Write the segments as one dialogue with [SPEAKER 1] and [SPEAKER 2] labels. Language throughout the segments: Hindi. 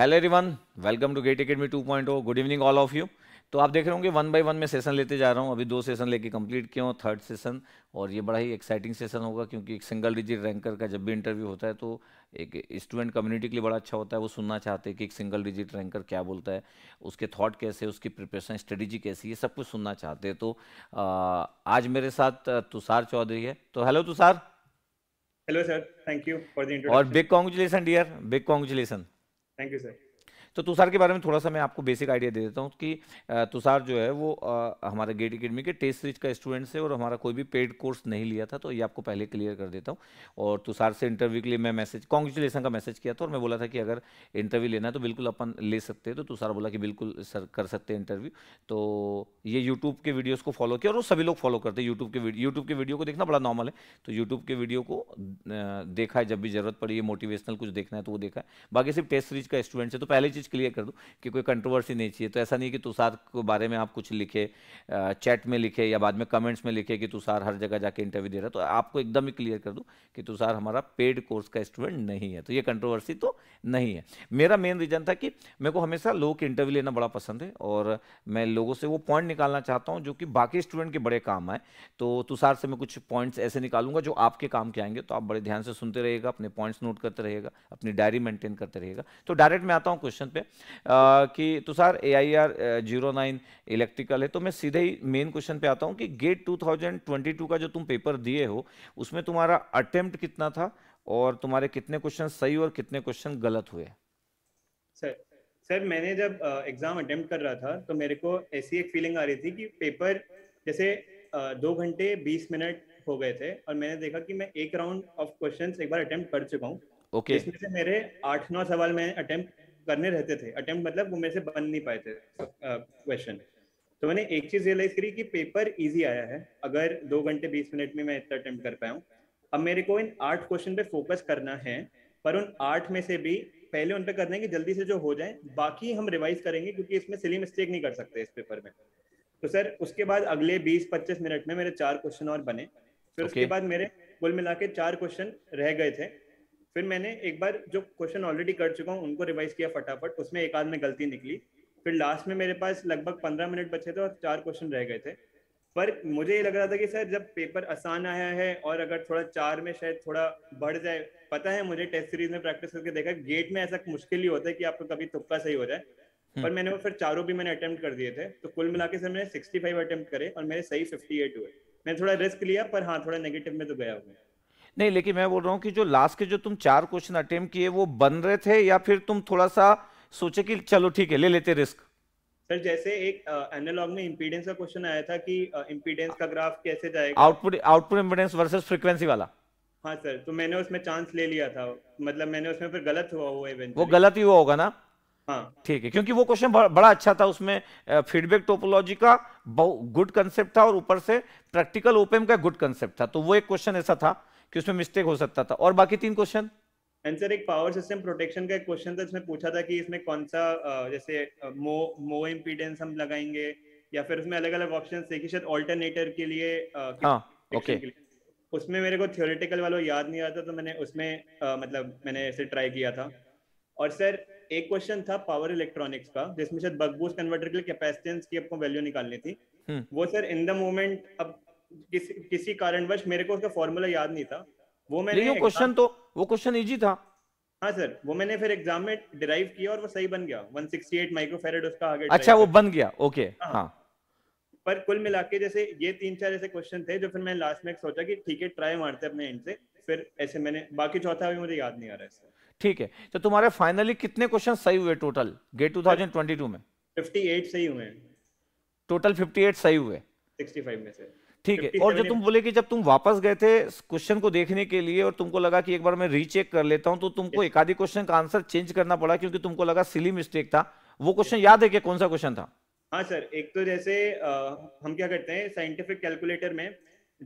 [SPEAKER 1] Hello everyone welcome to GATE academy 2.0 good evening all of you तो आप देख रहे होंगे वन बाय वन में सेशन लेते जा रहा हूँ अभी दो सेशन लेके कंप्लीट किया हूँ थर्ड सेशन और ये बड़ा ही एक्साइटिंग सेशन होगा क्योंकि एक सिंगल डिजिट रैंकर का जब भी इंटरव्यू होता है तो एक स्टूडेंट कम्युनिटी के लिए बड़ा अच्छा होता है वो सुनना चाहते हैं कि एक सिंगल डिजिट रैंकर क्या बोलता है उसके थॉट कैसे उसकी प्रिपरेशन स्ट्रेटेजी कैसी है सब कुछ सुनना चाहते हैं तो आ, आज मेरे साथ तुषार चौधरी है तो hello Tushar
[SPEAKER 2] hello sir thank you for the और
[SPEAKER 1] big congratulation dear big congratulation Thank you, sir. तो तुषार के बारे में थोड़ा सा मैं आपको बेसिक आइडिया दे देता हूँ कि तुषार जो है वो हमारे गेट अकेडमी के टेस्ट सीरीज का स्टूडेंट है और हमारा कोई भी पेड कोर्स नहीं लिया था तो ये आपको पहले क्लियर कर देता हूँ और तुषार से इंटरव्यू के लिए मैं मैसेज कॉन्ग्रेचुलेसन का मैसेज किया था और मैं बोला था कि अगर इंटरव्यू लेना है तो बिल्कुल अपन ले सकते हैं तो तुषार बोला कि बिल्कुल सर कर सकते हैं इंटरव्यू तो ये यूट्यूब के वीडियोज़ को फॉलो किया और सभी लोग फॉलो करते हैं यूट्यूब के यूट्यूब के वीडियो को देखना बड़ा नॉर्मल है तो यूट्यूब के वीडियो को देखा है जब भी जरूरत पड़ी है मोटिवेशनल कुछ देखना है तो वो देखा है बाकी सिर्फ टेस्ट सीरीज का स्टूडेंट है तो पहली चीज़ क्लियर कर दूँ कि कोई कंट्रोवर्सी नहीं चाहिए तो ऐसा नहीं कि तुषार के बारे में आप कुछ लिखे चैट में लिखे या बाद में कमेंट्स में लिखे कि तुषार हर जगह जाके इंटरव्यू दे रहा है तो आपको एकदम ही क्लियर कर दूँ कि तुषार हमारा पेड कोर्स का स्टूडेंट नहीं है तो ये कंट्रोवर्सी तो नहीं है मेरा मेन रीज़न था कि मेरे को हमेशा लोगों के इंटरव्यू लेना बड़ा पसंद है और मैं लोगों से वो पॉइंट निकालना चाहता हूँ जो कि बाकी स्टूडेंट के बड़े काम आए तो तुषार से मैं कुछ पॉइंट्स ऐसे निकालूंगा जो आपके काम के आएंगे तो आप बड़े ध्यान से सुनते रहेगा अपने पॉइंट्स नोट करते रहेगा अपनी डायरी मेंटेन करते रहेगा तो डायरेक्ट मैं आता हूँ क्वेश्चन क्वेश्चन पे आ, कि तो sir A I R zero nine electrical है तो मैं सीधे ही मेन क्वेश्चन पे आता हूँ कि गेट 2022 का जो तुम पेपर दिए हो उसमें तुम्हारा अटेम्प्ट कितना था और तुम्हारे कितने क्वेश्चन सही और कितने क्वेश्चन गलत हुए
[SPEAKER 2] सर सर मैंने जब एग्जाम अटेम्प्ट कर रहा था तो मेरे को ऐसी एक फीलिंग आ रही थी कि पेपर जैसे आ, दो घंटे बीस मिनट हो गए थे और मैंने देखा कि मैं एक राउंड ऑफ क्वेश्चंस एक बार अटेम्प्ट कर चुका हूँ ओके okay. इसमें से मेरे आठ नौ सवाल मैंने अटेम्प्ट करने रहते थे अटेम्प्ट मतलब वो मेरे से बन नहीं पाए थे क्वेश्चन uh, तो मैंने एक चीज रियलाइज करी कि पेपर इजी आया है अगर दो घंटे बीस मिनट में मैं इतना अटेम्प्ट कर पाया हूँ अब मेरे को इन आठ क्वेश्चन पे फोकस करना है पर उन आठ में से भी पहले उन पे करना है जल्दी से जो हो जाए बाकी हम रिवाइज करेंगे क्योंकि इसमें सिली मिस्टेक नहीं कर सकते इस पेपर में तो सर उसके बाद अगले 20-25 मिनट में मेरे चार क्वेश्चन और बने फिर okay. उसके बाद मेरे कुल मिला के चार क्वेश्चन रह गए थे फिर मैंने एक बार जो क्वेश्चन ऑलरेडी कर चुका हूँ उनको रिवाइज किया फटाफट उसमें एक आध में गलती निकली फिर लास्ट में मेरे पास लगभग पंद्रह मिनट बचे थे और चार क्वेश्चन रह गए थे पर मुझे ये लग रहा था कि सर जब पेपर आसान आया है और अगर थोड़ा चार में शायद थोड़ा बढ़ जाए पता है मुझे टेस्ट सीरीज में प्रैक्टिस करके देखा गेट में ऐसा मुश्किल ही होता है कि आपको कभी तुक्का सही हो जाए हम्म। पर मैंने वो फिर चारों भी मैंने अटेम्प्ट कर दिए थे तो कुल मिला के सर मैंने सिक्सटी फाइव अटेम्प्ट करे और मेरे सही फिफ्टी एट हुए मैंने थोड़ा रिस्क लिया पर हाँ थोड़ा नेगेटिव में तो गया हुआ
[SPEAKER 1] नहीं लेकिन मैं बोल रहा हूँ कि जो लास्ट के जो तुम चार क्वेश्चन अटेम्प्ट किए वो बन रहे थे या फिर तुम थोड़ा सा सोचे कि चलो ठीक है ले लेते रिस्क
[SPEAKER 2] सर जैसे एक एनालॉग में इम्पीडेंस का क्वेश्चन आया था कि इम्पीडेंस का ग्राफ कैसे जाएगा
[SPEAKER 1] output output impedance versus frequency वाला
[SPEAKER 2] हाँ सर तो मैंने उसमें चांस ले लिया था मतलब मैंने उसमें फिर गलत हुआ वो इवेंट वो
[SPEAKER 1] गलत ही हुआ होगा ना हाँ। ठीक है क्योंकि वो क्वेश्चन बड़ा अच्छा था उसमें फीडबैक टोपोलॉजी का गुड कंसेप्ट था और ऊपर से प्रैक्टिकल ओपीएम का गुड कंसेप्ट था तो वो एक क्वेश्चन ऐसा था कि उसमें मिस्टेक हो सकता था और बाकी तीन क्वेश्चन
[SPEAKER 2] आंसर एक पावर सिस्टम प्रोटेक्शन का एक क्वेश्चन था जिसमें पूछा था कि इसमें कौन सा जैसे मो मो इंपीडेंस हम लगाएंगे या फिर उसमें अलग अलग ऑप्शन थे कि शायद ऑल्टरनेटर के लिए हाँ ओके उसमें मेरे को थियोरिटिकल वालों याद नहीं आता तो मैंने उसमें आ, मतलब मैंने ऐसे ट्राई किया था और सर एक क्वेश्चन था पावर इलेक्ट्रॉनिक्स का जिसमें शायद बग बूस्ट कन्वर्टर के लिए कैपेसिटेंस की आपको वैल्यू निकालनी थी हम्म। वो सर इन द मोमेंट अब किसी किसी कारणवश मेरे को उसका फॉर्मूला याद नहीं था वो मैंने वो क्वेश्चन तो वो क्वेश्चन इजी था हाँ सर वो मैंने फिर एग्जाम में डिराइव किया और वो सही बन गया 168 माइक्रोफेरेड उसका आगे अच्छा वो
[SPEAKER 1] बन गया ओके हाँ, हाँ।
[SPEAKER 2] पर कुल मिला के जैसे ये तीन चार ऐसे क्वेश्चन थे जो फिर मैंने लास्ट में सोचा कि ठीक है ट्राई मारते अपने एंड से फिर ऐसे मैंने बाकी चौथा भी मुझे याद नहीं आ रहा है
[SPEAKER 1] ठीक है तो तुम्हारे फाइनली कितने क्वेश्चन सही हुए टोटल गेट 2022 में
[SPEAKER 2] 58 सही हुए
[SPEAKER 1] टोटल 58 सही हुए
[SPEAKER 2] 65 में से ठीक है और जो तुम
[SPEAKER 1] बोले कि जब तुम वापस गए थे क्वेश्चन को देखने के लिए और तुमको लगा कि एक बार मैं रीचेक कर लेता हूं तो तुमको एक आधी क्वेश्चन का आंसर चेंज करना पड़ा क्योंकि तुमको लगा सिली मिस्टेक था वो क्वेश्चन याद है कि कौन सा क्वेश्चन था
[SPEAKER 2] हाँ सर एक तो जैसे आ, हम क्या करते हैं साइंटिफिक कैलकुलेटर में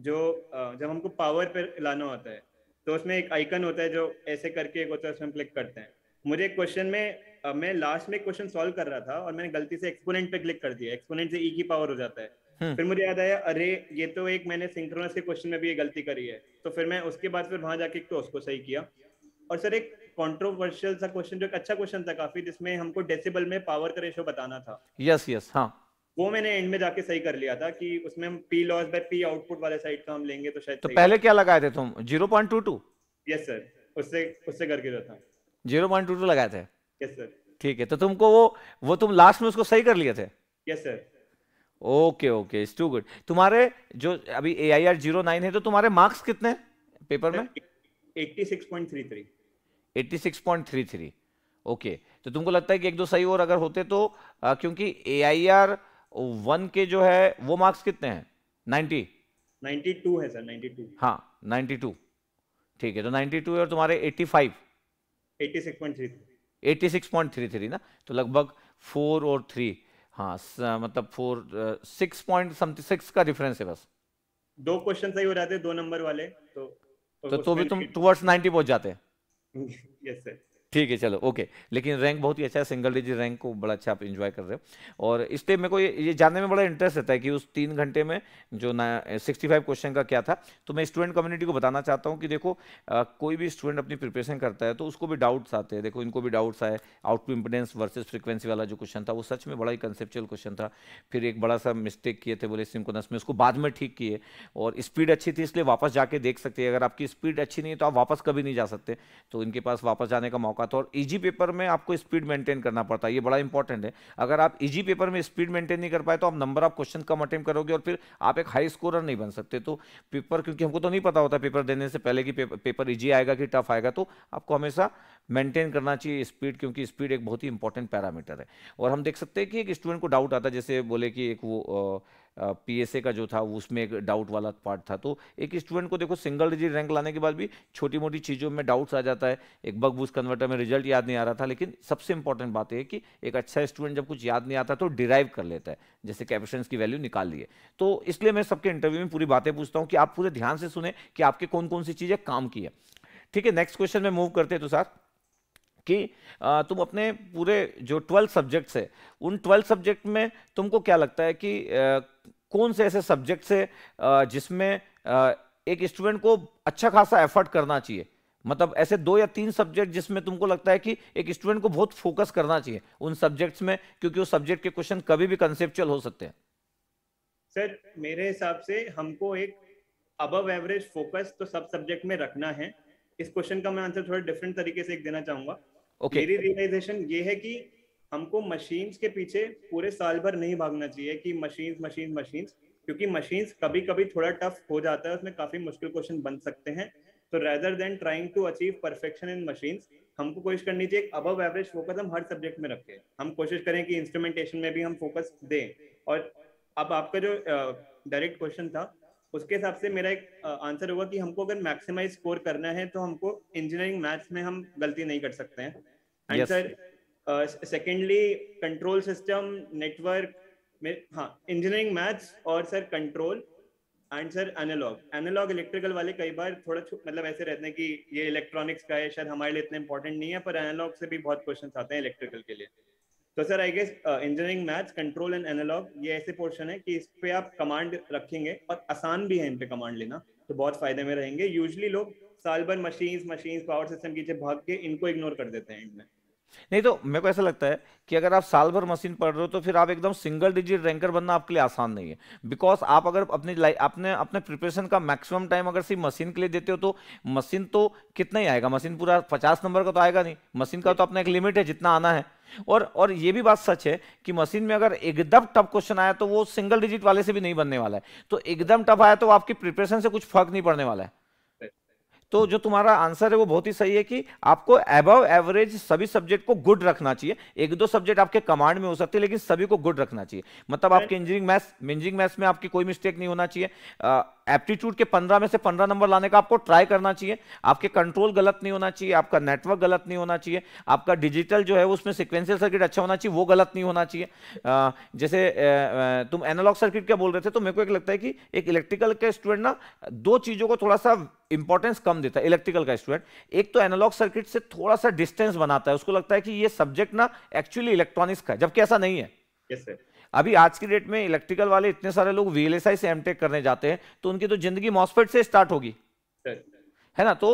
[SPEAKER 2] जो आ, जब हमको पावर पर लाना होता है तो उसमें एक आइकन होता है जो ऐसे करके एक होता है उसमें क्लिक करते हैं मुझे क्वेश्चन में आ, मैं लास्ट में क्वेश्चन सॉल्व कर रहा था और मैंने गलती से एक्सपोनेंट पे क्लिक कर दिया एक्सपोनेंट से ई e की पावर हो जाता है हम्म। फिर मुझे याद आया अरे ये तो एक मैंने सिंक्रोनस के क्वेश्चन में भी ये गलती करी है तो फिर मैं उसके बाद फिर वहां जाके तो उसको सही किया और सर एक कंट्रोवर्शियल सा क्वेश्चन जो एक अच्छा क्वेश्चन था काफी जिसमें हमको डेसिबल में पावर का रेशो बताना था यस यस हाँ वो मैंने एंड में जाके सही कर लिया था कि उसमें हम P loss by P output वाले साइड का हम लेंगे तो शायद तो पहले
[SPEAKER 1] क्या लगाए थे तुम zero point two two
[SPEAKER 2] yes sir उससे उससे करके जो था
[SPEAKER 1] जीरो पॉइंट टू टू लगाए थे यस सर ठीक है तो तुमको वो वो तुम लास्ट में उसको सही कर लिए थे yes sir okay okay it's too good तुम्हारे जो अभी A I R zero nine है तो तुम्हारे मार्क्स कितने पेपर में
[SPEAKER 2] eighty six point three three
[SPEAKER 1] eighty six point three three okay तो तुमको लगता है कि एक दो सही और अगर होते तो आ, क्योंकि ए आई आर वन के जो है वो मार्क्स कितने हैं नाइन्टी
[SPEAKER 2] नाइन्टी टू है सर नाइन्टी टू
[SPEAKER 1] हाँ नाइन्टी टू ठीक है तो नाइन्टी टू और तुम्हारे eighty five
[SPEAKER 2] eighty six point three three
[SPEAKER 1] eighty six point three three ना तो लगभग फोर और थ्री हाँ स, मतलब four six point something six का डिफरेंस है बस
[SPEAKER 2] दो क्वेश्चन सही हो जाते दो नंबर वाले तो तो, तो भी तुम
[SPEAKER 1] टुवर्ड्स 90 पहुंच जाते यस सर ठीक है चलो ओके लेकिन रैंक बहुत ही अच्छा है सिंगल डिजिट रैंक को बड़ा अच्छा आप इन्जॉय कर रहे हो और इसलिए मेरे को ये, ये जानने में बड़ा इंटरेस्ट रहता है कि उस तीन घंटे में जो ना सिक्सटी फाइव क्वेश्चन का क्या था तो मैं स्टूडेंट कम्युनिटी को बताना चाहता हूँ कि देखो आ, कोई भी स्टूडेंट अपनी प्रिपरेशन करता है तो उसको भी डाउट्स आते हैं देखो इनको भी डाउट्स आए आउट इम्पोर्टेंस वर्सेज फ्रिक्वेंसी वाला जो क्वेश्चन था वो सच में बड़ा ही कंसेप्चुअल क्वेश्चन था फिर एक बड़ा सा मिस्टेक किए थे बोले सिमकोनस में उसको बाद में ठीक किए और स्पीड अच्छी थी इसलिए वापस जाके देख सकते अगर आपकी स्पीड अच्छी नहीं है तो आप वापस कभी नहीं जा सकते तो इनके पास वापस जाने का मौका पाता और ईजी पेपर में आपको स्पीड मेंटेन करना पड़ता है ये बड़ा इंपॉर्टेंट है अगर आप ईजी पेपर में स्पीड मेंटेन नहीं कर पाए तो आप नंबर ऑफ क्वेश्चन कम अटेम्प करोगे और फिर आप एक हाई स्कोरर नहीं बन सकते तो पेपर क्योंकि हमको तो नहीं पता होता पेपर देने से पहले कि पेपर ईजी आएगा कि टफ आएगा तो आपको हमेशा मेंटेन करना चाहिए स्पीड क्योंकि स्पीड एक बहुत ही इंपॉर्टेंट पैरामीटर है और हम देख सकते हैं कि एक स्टूडेंट को डाउट आता है जैसे बोले कि एक वो आ, पीएसए का जो था उसमें एक डाउट वाला पार्ट था तो एक स्टूडेंट को देखो सिंगल डिजिट रैंक लाने के बाद भी छोटी मोटी चीज़ों में डाउट्स आ जाता है एक बग बूस कन्वर्टर में रिजल्ट याद नहीं आ रहा था लेकिन सबसे इंपॉर्टेंट बात यह कि एक अच्छा स्टूडेंट जब कुछ याद नहीं आता तो डिराइव कर लेता है जैसे कैपेशंस की वैल्यू निकाल लिए तो इसलिए मैं सबके इंटरव्यू में पूरी बातें पूछता हूँ कि आप पूरे ध्यान से सुने कि आपके कौन कौन सी चीज़ें काम की है ठीक है नेक्स्ट क्वेश्चन में मूव करते तो सर कि तुम अपने पूरे जो ट्वेल्थ सब्जेक्ट्स है उन ट्वेल्थ सब्जेक्ट में तुमको क्या लगता है कि कौन से ऐसे सब्जेक्ट्स है जिसमें एक स्टूडेंट को अच्छा खासा एफर्ट करना चाहिए मतलब ऐसे दो या तीन सब्जेक्ट जिसमें तुमको लगता है कि एक स्टूडेंट को बहुत फोकस करना चाहिए उन सब्जेक्ट्स में क्योंकि उस सब्जेक्ट के क्वेश्चन कभी भी कंसेप्चुअल हो सकते हैं
[SPEAKER 2] सर मेरे हिसाब से हमको एक अबव एवरेज फोकस तो सब सब्जेक्ट में रखना है इस क्वेश्चन का मैं आंसर थोड़ा डिफरेंट तरीके से एक देना चाहूंगा okay. मेरी रियलाइजेशन ये है कि हमको मशीन्स के पीछे पूरे साल भर नहीं भागना चाहिए कि मशीन्स मशीन मशीन्स क्योंकि मशीन्स कभी कभी थोड़ा टफ हो जाता है उसमें काफी मुश्किल क्वेश्चन बन सकते हैं तो rather than trying to achieve perfection in machines हमको कोशिश करनी चाहिए अब एवरेज फोकस हम हर सब्जेक्ट में रखें हम कोशिश करें कि इंस्ट्रूमेंटेशन में भी हम फोकस दें और अब आपका जो डायरेक्ट uh, क्वेश्चन था उसके हिसाब से मेरा एक आंसर uh, होगा कि हमको अगर मैक्सिमाइज स्कोर करना है तो हमको इंजीनियरिंग मैथ्स में हम गलती नहीं कर सकते हैं and sir yes. Secondly control system network हाँ इंजीनियरिंग मैथ्स और sir control and sir analog analog electrical वाले कई बार थोड़ा मतलब ऐसे रहते हैं कि ये इलेक्ट्रॉनिक्स का है शायद हमारे लिए इतना इंपॉर्टेंट नहीं है पर एनालॉग से भी बहुत क्वेश्चन आते हैं इलेक्ट्रिकल के लिए तो sir I guess engineering maths control and analog ये ऐसे पोर्शन है कि इस पे आप कमांड रखेंगे और आसान भी है इन पे कमांड लेना तो बहुत फायदे में रहेंगे यूजली लोग साल भर मशीन्स मशीन्स पावर सिस्टम पीछे भाग के इनको इग्नोर कर देते हैं में
[SPEAKER 1] नहीं तो मेरे को ऐसा लगता है कि अगर आप साल भर मशीन पढ़ रहे हो तो फिर आप एकदम सिंगल डिजिट रैंकर बनना आपके लिए आसान नहीं है बिकॉज आप अगर अपनी लाइफ अपने अपने प्रिपरेशन का मैक्सिमम टाइम अगर सिर्फ मशीन के लिए देते हो तो मशीन तो कितना ही आएगा मशीन पूरा पचास नंबर का तो आएगा नहीं मशीन का तो अपना एक लिमिट है जितना आना है और और ये भी बात सच है कि मशीन में अगर एकदम टफ क्वेश्चन आया तो वो सिंगल डिजिट वाले से भी नहीं बनने वाला है तो एकदम टफ आया तो आपकी प्रिपरेशन से कुछ फर्क नहीं पड़ने वाला है तो जो तुम्हारा आंसर है वो बहुत ही सही है कि आपको अबव एवरेज सभी सब्जेक्ट को गुड रखना चाहिए एक दो सब्जेक्ट आपके कमांड में हो सकते हैं लेकिन सभी को गुड रखना चाहिए मतलब आपके इंजीनियरिंग मैथ्स इंजीनियरिंग मैथ्स में आपकी कोई मिस्टेक नहीं होना चाहिए एप्टीट्यूड के 15 में से 15 नंबर लाने का आपको ट्राई करना चाहिए आपके कंट्रोल गलत नहीं होना चाहिए आपका नेटवर्क गलत नहीं होना चाहिए आपका डिजिटल जो है उसमें सिक्वेंशियल सर्किट अच्छा होना चाहिए वो गलत नहीं होना चाहिए जैसे तुम एनालॉग सर्किट क्या बोल रहे थे तो मेरे को एक लगता है कि एक इलेक्ट्रिकल के स्टूडेंट ना दो चीज़ों को थोड़ा सा इंपॉर्टेंस कम देता है इलेक्ट्रिकल का स्टूडेंट एक तो एनालॉग सर्किट से थोड़ा सा डिस्टेंस बनाता है उसको लगता है कि ये सब्जेक्ट ना एक्चुअली इलेक्ट्रॉनिक्स का जबकि ऐसा नहीं है yes, अभी आज की डेट में इलेक्ट्रिकल वाले इतने सारे लोग वीएलएसआई से एमटेक करने जाते हैं तो उनकी तो जिंदगी मॉस्फेट से स्टार्ट होगी
[SPEAKER 2] है
[SPEAKER 1] ना तो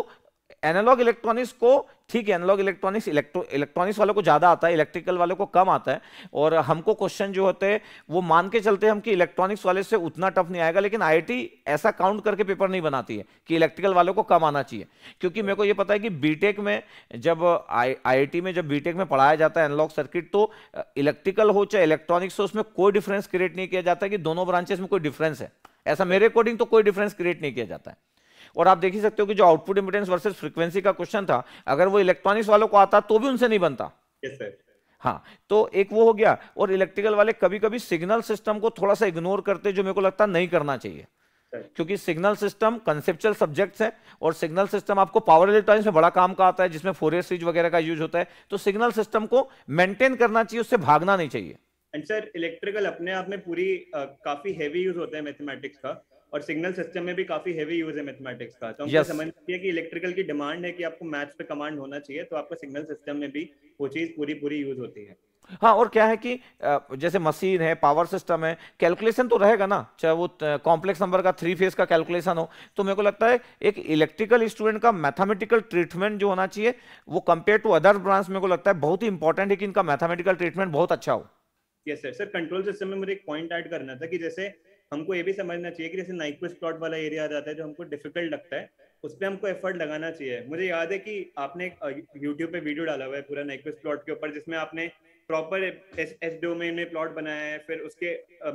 [SPEAKER 1] एनालॉग इलेक्ट्रॉनिक्स को ठीक है एनालॉग इलेक्ट्रॉनिक्स इलेक्ट्रो इलेक्ट्रॉनिक्स वालों को ज़्यादा आता है इलेक्ट्रिकल वालों को कम आता है और हमको क्वेश्चन जो होते हैं वो मान के चलते हम कि इलेक्ट्रॉनिक्स वाले से उतना टफ नहीं आएगा लेकिन आईआईटी ऐसा काउंट करके पेपर नहीं बनाती है कि इलेक्ट्रिकल वालों को कम आना चाहिए क्योंकि मेरे को ये पता है कि बीटेक e में जब आई में जब बीटेक e में पढ़ाया जाता है एनलॉग सर्किट तो इलेक्ट्रिकल हो चाहे इलेक्ट्रॉनिक्स हो उसमें कोई डिफरेंस क्रिएट नहीं किया जाता कि दोनों ब्रांचेस में कोई डिफरेंस है ऐसा मेरे अकॉर्डिंग तो कोई डिफरेंस क्रिएट नहीं किया जाता है और आप देख ही सकते हो कि जो आउटपुट इम्पिडेंस वर्सेज फ्रीक्वेंसी का क्वेश्चन था अगर वो इलेक्ट्रॉनिक्स वालों को आता तो भी उनसे नहीं बनता yes, हाँ तो एक वो हो गया और इलेक्ट्रिकल वाले कभी कभी सिग्नल सिस्टम को थोड़ा सा इग्नोर करते जो मेरे को लगता नहीं करना चाहिए क्योंकि सिग्नल सिस्टम कंसेप्चुअल सब्जेक्ट्स है और सिग्नल सिस्टम आपको पावर इलेक्ट्रॉनिक्स में बड़ा काम का आता है जिसमें फोरियर सीज वगैरह का यूज होता है तो सिग्नल सिस्टम को मेंटेन करना चाहिए उससे भागना नहीं चाहिए
[SPEAKER 2] एंड सर इलेक्ट्रिकल अपने आप में पूरी आ, काफी हेवी यूज होते हैं मैथमेटिक्स का और सिग्नल सिस्टम में भी काफी हेवी यूज है मैथमेटिक्स का तो हमको yes. समझ है कि इलेक्ट्रिकल की डिमांड है कि आपको मैथ्स पे कमांड होना चाहिए तो आपका सिग्नल सिस्टम में भी वो चीज पूरी पूरी यूज होती है
[SPEAKER 1] हाँ और क्या है कि जैसे मशीन है पावर सिस्टम है कैलकुलेशन तो रहेगा ना चाहे वो कॉम्प्लेक्स नंबर का थ्री फेज का कैलकुलेशन हो तो मेरे को लगता है एक इलेक्ट्रिकल स्टूडेंट का मैथमेटिकल ट्रीटमेंट जो होना चाहिए वो कंपेयर टू अदर ब्रांच मेरे को लगता है बहुत ही इंपॉर्टेंट है कि इनका मैथमेटिकल ट्रीटमेंट बहुत अच्छा हो
[SPEAKER 2] yes sir sir control system में मुझे एक पॉइंट ऐड करना था कि जैसे हमको ये भी समझना चाहिए कि जैसे नाइक्विस्ट प्लॉट वाला एरिया आ जाता है जो हमको डिफिकल्ट लगता है उस पर हमको एफर्ट लगाना चाहिए मुझे याद है कि आपने एक यूट्यूब पे वीडियो डाला हुआ है पूरा नाइक्विस्ट प्लॉट के ऊपर जिसमें आपने प्रॉपर एस एस डोमेन में प्लॉट बनाया है फिर उसके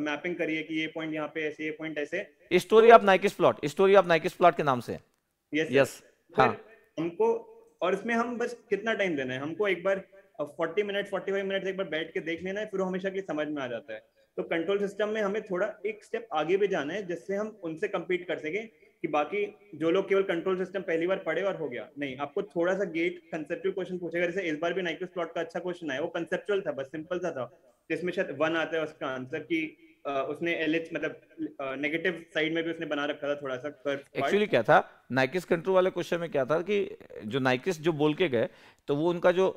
[SPEAKER 2] मैपिंग करिए कि ये पॉइंट यहाँ पे ऐसे ये पॉइंट ऐसे
[SPEAKER 1] story of Nyquist plot story of Nyquist plot के नाम से यस यस हाँ
[SPEAKER 2] हमको और इसमें हम बस कितना टाइम देना है हमको एक बार forty minute forty five minute एक बार बैठ के देख लेना है फिर हमेशा के समझ में आ जाता है तो कंट्रोल सिस्टम में हमें थोड़ा एक स्टेप आगे भी जाना है जिससे हम उनसे कम्पीट कर सकें कि बाकी जो लोग केवल कंट्रोल सिस्टम पहली बार पढ़े और हो गया नहीं आपको थोड़ा सा गेट कंसेप्चुअल क्वेश्चन पूछेगा जैसे इस बार भी नाइक्रो स्लॉट का अच्छा क्वेश्चन आया वो कंसेप्चुअल था बस सिंपल सा था जिसमें शायद वन आता है उसका आंसर की उसने एलएच मतलब नेगेटिव साइड में भी उसने बना रखा था थोड़ा सा कर एक्चुअली
[SPEAKER 1] क्या था नाइकिस कंटूर वाले क्वेश्चन में क्या था कि जो नाइकिस जो बोल के गए तो वो उनका जो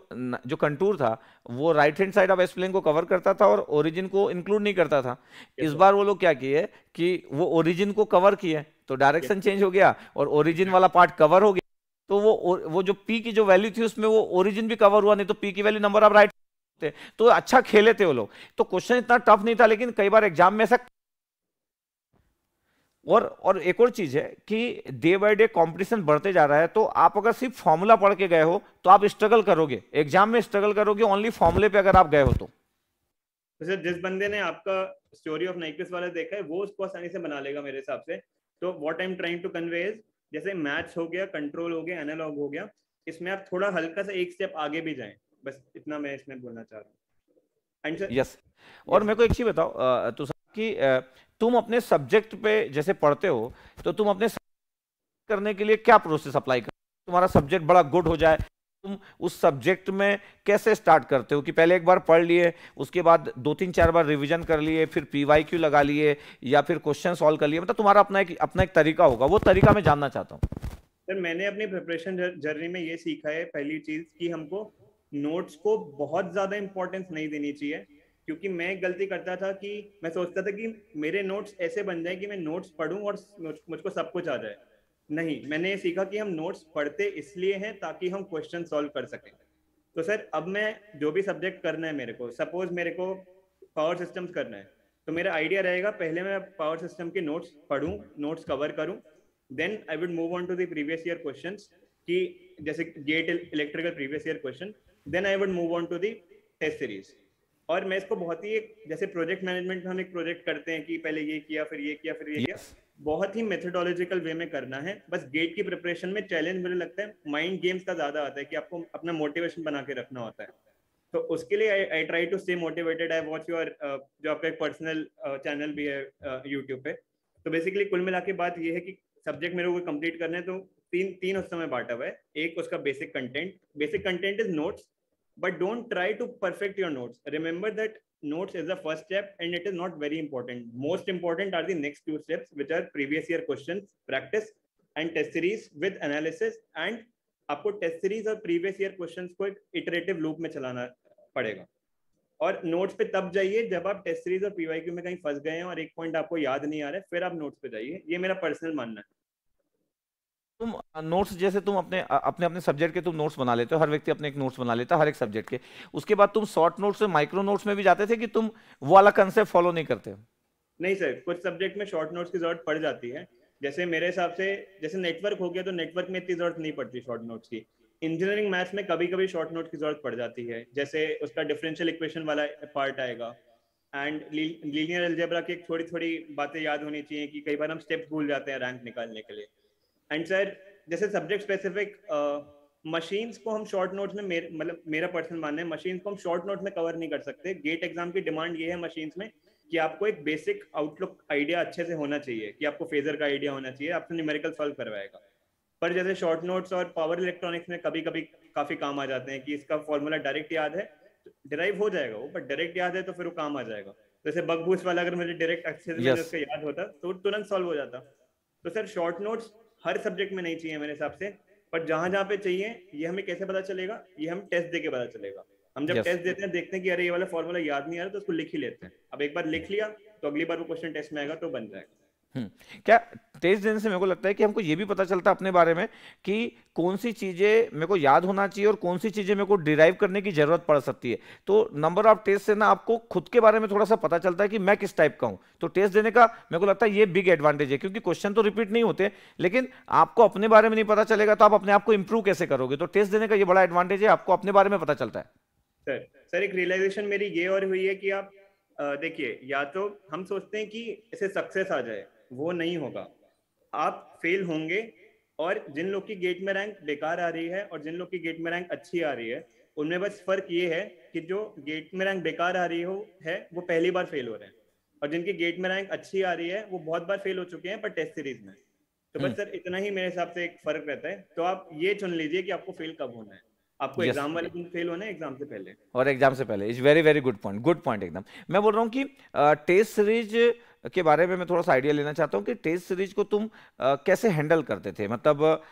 [SPEAKER 1] जो कंटूर था वो right hand side of s plane को कवर करता था और ओरिजिन को इंक्लूड नहीं करता था इस बार वो लोग क्या किए कि वो ओरिजिन को कवर किए तो डायरेक्शन चेंज हो गया और ओरिजिन वाला पार्ट कवर हो गया तो वो वो जो पी की जो वैल्यू थी उसमें वो ओरिजिन भी कवर हुआ नहीं तो पी की वैल्यू नंबर ऑफ राइट थे तो अच्छा खेले थे वो लोग तो क्वेश्चन इतना टफ नहीं था लेकिन कई बार एग्जाम में ऐसा और और एक और चीज है कि डे बाय डे कंपटीशन बढ़ते जा रहा है तो आप अगर सिर्फ फॉर्मूला पढ़ के गए हो तो आप स्ट्रगल करोगे एग्जाम में स्ट्रगल करोगे ओनली फॉर्मूले पे अगर आप गए हो तो, तो
[SPEAKER 2] सर जिस बंदे ने आपका स्टोरी ऑफ नाइकिस वाला देखा है वो उसको आसानी से बना लेगा मेरे हिसाब से तो what I am trying to convey जैसे मैथ्स हो गया कंट्रोल हो गया एनालॉग हो गया इसमें आप थोड़ा हल्का सा एक स्टेप आगे भी जाएं बस इतना मैं इसमें बोलना चाह रहा हूँ yes. और yes. मेरे
[SPEAKER 1] को एक चीज बताओ तो कि तुम अपने सब्जेक्ट पे जैसे पढ़ते हो तो तुम अपने करने के लिए क्या प्रोसेस अप्लाई कर तुम्हारा सब्जेक्ट बड़ा गुड हो जाए तुम उस सब्जेक्ट में कैसे स्टार्ट करते हो कि पहले एक बार पढ़ लिए उसके बाद दो तीन चार बार रिवीजन कर लिए फिर पीवाईक्यू लगा लिए या फिर क्वेश्चन सॉल्व कर लिए मतलब तुम्हारा अपना एक अपना एक तरीका होगा वो तरीका मैं जानना चाहता हूँ
[SPEAKER 2] सर मैंने अपनी प्रिपरेशन जर्नी में ये सीखा है पहली चीज़ कि हमको नोट्स को बहुत ज्यादा इंपॉर्टेंस नहीं देनी चाहिए क्योंकि मैं गलती करता था कि मैं सोचता था कि मेरे नोट्स ऐसे बन जाए कि मैं नोट्स पढ़ूं और मुझको सब कुछ आ जाए नहीं मैंने ये सीखा कि हम नोट्स पढ़ते इसलिए हैं ताकि हम क्वेश्चन सॉल्व कर सकें तो सर अब मैं जो भी सब्जेक्ट करना है मेरे को सपोज मेरे को पावर सिस्टम्स करना है तो मेरा आइडिया रहेगा पहले मैं पावर सिस्टम के नोट्स पढ़ूं नोट्स कवर करूं then I would move on to the previous year questions कि जैसे GATE electrical previous year question then I would move on to the test series और मैं इसको बहुत ही एक जैसे प्रोजेक्ट मैनेजमेंट में हम एक प्रोजेक्ट करते हैं कि पहले ये किया फिर ये किया फिर ये yes. किया बहुत ही मेथडोलॉजिकल वे में करना है बस गेट की प्रिपरेशन में चैलेंज मुझे लगता है माइंड गेम्स का ज्यादा आता है कि आपको अपना मोटिवेशन बना के रखना होता है तो उसके लिए I I try to stay motivated I watch your जो आपका एक पर्सनल चैनल uh, भी है यूट्यूब uh, पे तो बेसिकली कुल मिला के बात ये है कि सब्जेक्ट मेरे को कंप्लीट है तो तीन तीन उस में बांटा हुआ है एक उसका basic content basic content is notes but don't try to perfect your notes remember that notes is the first step and it is not very important most important are the next two steps which are previous year questions practice and test series with analysis and आपको टेस्ट सीरीज और प्रीवियस ईयर क्वेश्चंस को एक इटरेटिव लूप में चलाना पड़ेगा और नोट्स पे तब जाइए जब आप टेस्ट सीरीज और पीवाईक्यू में कहीं फंस गए हैं और एक पॉइंट आपको याद नहीं आ रहा है फिर आप नोट्स पे जाइए ये मेरा पर्सनल मानना है
[SPEAKER 1] तुम नोट्स जैसे तुम अपने अपने अपने सब्जेक्ट के तुम नोट्स बना लेते हो हर व्यक्ति अपने एक नोट्स बना लेता है हर एक सब्जेक्ट के उसके बाद तुम शॉर्ट नोट्स में माइक्रो नोट्स में भी जाते थे कि तुम वो वाला कंसेप्ट फॉलो नहीं करते
[SPEAKER 2] नहीं सर कुछ सब्जेक्ट में शॉर्ट नोट्स की जरूरत पड़ जाती है जैसे मेरे हिसाब से जैसे नेटवर्क हो गया तो नेटवर्क में इतनी जरूरत नहीं पड़ती शॉर्ट नोट्स की इंजीनियरिंग मैथ्स में कभी कभी शॉर्ट नोट की जरूरत पड़ जाती है जैसे उसका डिफरेंशियल इक्वेशन वाला पार्ट आएगा एंड लीनियर एल्जेब्रा की थोड़ी थोड़ी बातें याद होनी चाहिए कि कई बार हम स्टेप्स भूल जाते हैं रैंक निकालने के लिए एंड सर जैसे सब्जेक्ट स्पेसिफिक मशीन्स को हम शॉर्ट नोट्स में मतलब मेरा पर्सनल मानना है मशीन्स को हम शॉर्ट नोट में कवर नहीं कर सकते गेट एग्जाम की डिमांड ये है मशीन्स में कि आपको एक बेसिक आउटलुक आइडिया अच्छे से होना चाहिए कि आपको फेजर का आइडिया होना चाहिए आपसे न्यूमेरिकल सॉल्व करवाएगा पर जैसे शॉर्ट नोट्स और पावर इलेक्ट्रॉनिक्स में कभी कभी काफी काम आ जाते हैं कि इसका फॉर्मूला डायरेक्ट याद है डिराइव हो जाएगा वो बट डायरेक्ट याद है तो फिर वो काम आ जाएगा जैसे बगबूस वाला अगर मुझे डायरेक्ट अच्छे से याद होता तो तुरंत सॉल्व हो जाता तो सर शॉर्ट नोट्स हर सब्जेक्ट में नहीं चाहिए मेरे हिसाब से बट जहां जहां पे चाहिए ये हमें कैसे पता चलेगा ये हम टेस्ट दे के पता चलेगा हम जब yes. टेस्ट देते हैं देखते हैं कि अरे ये वाला फॉर्मूला याद नहीं आ रहा तो उसको लिख ही लेते हैं अब एक बार लिख लिया तो अगली बार वो क्वेश्चन टेस्ट में आएगा तो बन जाएगा
[SPEAKER 1] हम्म। क्या तेज देने से मेरे को लगता है कि हमको ये भी पता चलता है अपने बारे में कि कौन सी चीज़ें मेरे को याद होना चाहिए और कौन सी चीज़ें मेरे को डिराइव करने की ज़रूरत पड़ सकती है तो नंबर ऑफ टेस्ट से ना आपको खुद के बारे में थोड़ा सा पता चलता है कि मैं किस टाइप का हूँ तो टेस्ट देने का मेरे को लगता है ये बिग एडवांटेज है क्योंकि क्वेश्चन तो रिपीट नहीं होते लेकिन आपको अपने बारे में नहीं पता चलेगा तो आप अपने आप को इंप्रूव कैसे करोगे तो टेस्ट देने का ये बड़ा एडवांटेज है आपको अपने बारे में पता चलता है
[SPEAKER 2] सर सर एक रियलाइजेशन मेरी ये और हुई है कि आप देखिए या तो हम सोचते हैं कि इसे सक्सेस आ जाए वो नहीं होगा आप फेल होंगे और जिन लोग की गेट में रैंक बेकार आ रही है और जिन लोग की गेट में रैंक अच्छी आ रही है उनमें बस फर्क ये है कि जो गेट में रैंक बेकार आ रही हो है वो पहली बार फेल हो रहे हैं और जिनकी गेट में रैंक अच्छी आ रही है वो बहुत बार फेल हो चुके हैं पर टेस्ट सीरीज में तो बस हम्म। सर इतना ही मेरे हिसाब से एक फर्क रहता है तो आप ये चुन लीजिए कि आपको फेल कब होना है आपको एग्जाम वाले दिन फेल होना है एग्जाम से पहले
[SPEAKER 1] और एग्जाम से पहले is very very good point good point एकदम मैं बोल रहा हूँ कि टेस्ट सीरीज के बारे में मैं थोड़ा सा आइडिया लेना चाहता हूँ कि टेस्ट सीरीज को तुम आ, कैसे हैंडल करते थे मतलब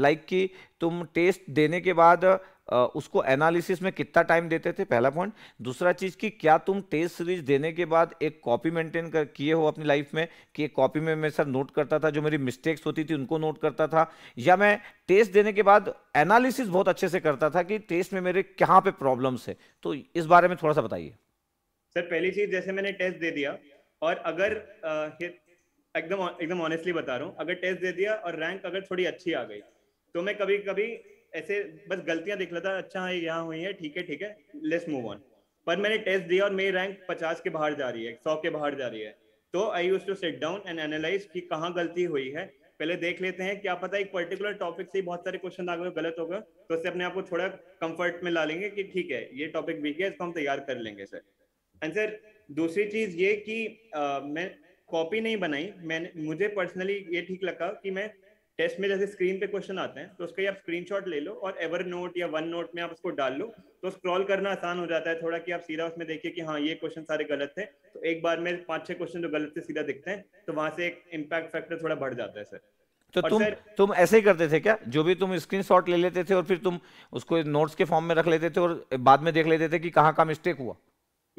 [SPEAKER 1] लाइक कि तुम टेस्ट देने के बाद उसको एनालिसिस में कितना टाइम देते थे पहला पॉइंट दूसरा चीज़ कि क्या तुम टेस्ट सीरीज देने के बाद एक कॉपी मेंटेन कर किए हो अपनी लाइफ में कि एक कॉपी में मैं सर नोट करता था जो मेरी मिस्टेक्स होती थी उनको नोट करता था या मैं टेस्ट देने के बाद एनालिसिस बहुत अच्छे से करता था कि टेस्ट में मेरे कहाँ पे प्रॉब्लम्स है तो इस बारे में थोड़ा सा बताइए
[SPEAKER 2] सर पहली चीज़ जैसे मैंने टेस्ट दे दिया और अगर एकदम एकदम ऑनेस्टली बता रहा हूँ अगर टेस्ट दे दिया और रैंक अगर थोड़ी अच्छी आ गई तो मैं कभी कभी ऐसे बस गलतियां देख लेता अच्छा हाँ यहाँ हुई है ठीक है ठीक है लेट्स मूव ऑन पर मैंने टेस्ट दिया और मेरी रैंक पचास के बाहर जा रही है सौ के बाहर जा रही है तो I use to sit down and analyse कि कहाँ गलती हुई है पहले देख लेते हैं क्या पता एक पर्टिकुलर टॉपिक से ही बहुत सारे क्वेश्चन आ गए गलत हो गए तो उससे अपने आप को थोड़ा कंफर्ट में ला लेंगे कि ठीक है ये टॉपिक वीक है इसको हम तैयार कर लेंगे सर एंड सर दूसरी चीज ये कि आ, मैं कॉपी नहीं बनाई मैंने मुझे पर्सनली ये ठीक लगा कि मैं टेस्ट में जैसे स्क्रीन पे क्वेश्चन आते हैं तो उसका आप स्क्रीन ले लो और एवर नोट या वन नोट में आप उसको डाल लो तो स्क्रॉल करना आसान हो जाता है थोड़ा कि आप सीधा उसमें देखिए कि हाँ ये क्वेश्चन सारे गलत थे तो एक बार में पांच छह क्वेश्चन जो तो गलत थे सीधा दिखते हैं तो वहां से एक इम्पैक्ट फैक्टर थोड़ा बढ़ जाता है सर तो तुम सर,
[SPEAKER 1] तुम ऐसे ही करते थे क्या जो भी तुम शॉट ले लेते थे और फिर तुम उसको नोट्स के फॉर्म में रख लेते थे और बाद में देख लेते थे कि कहाँ का मिस्टेक हुआ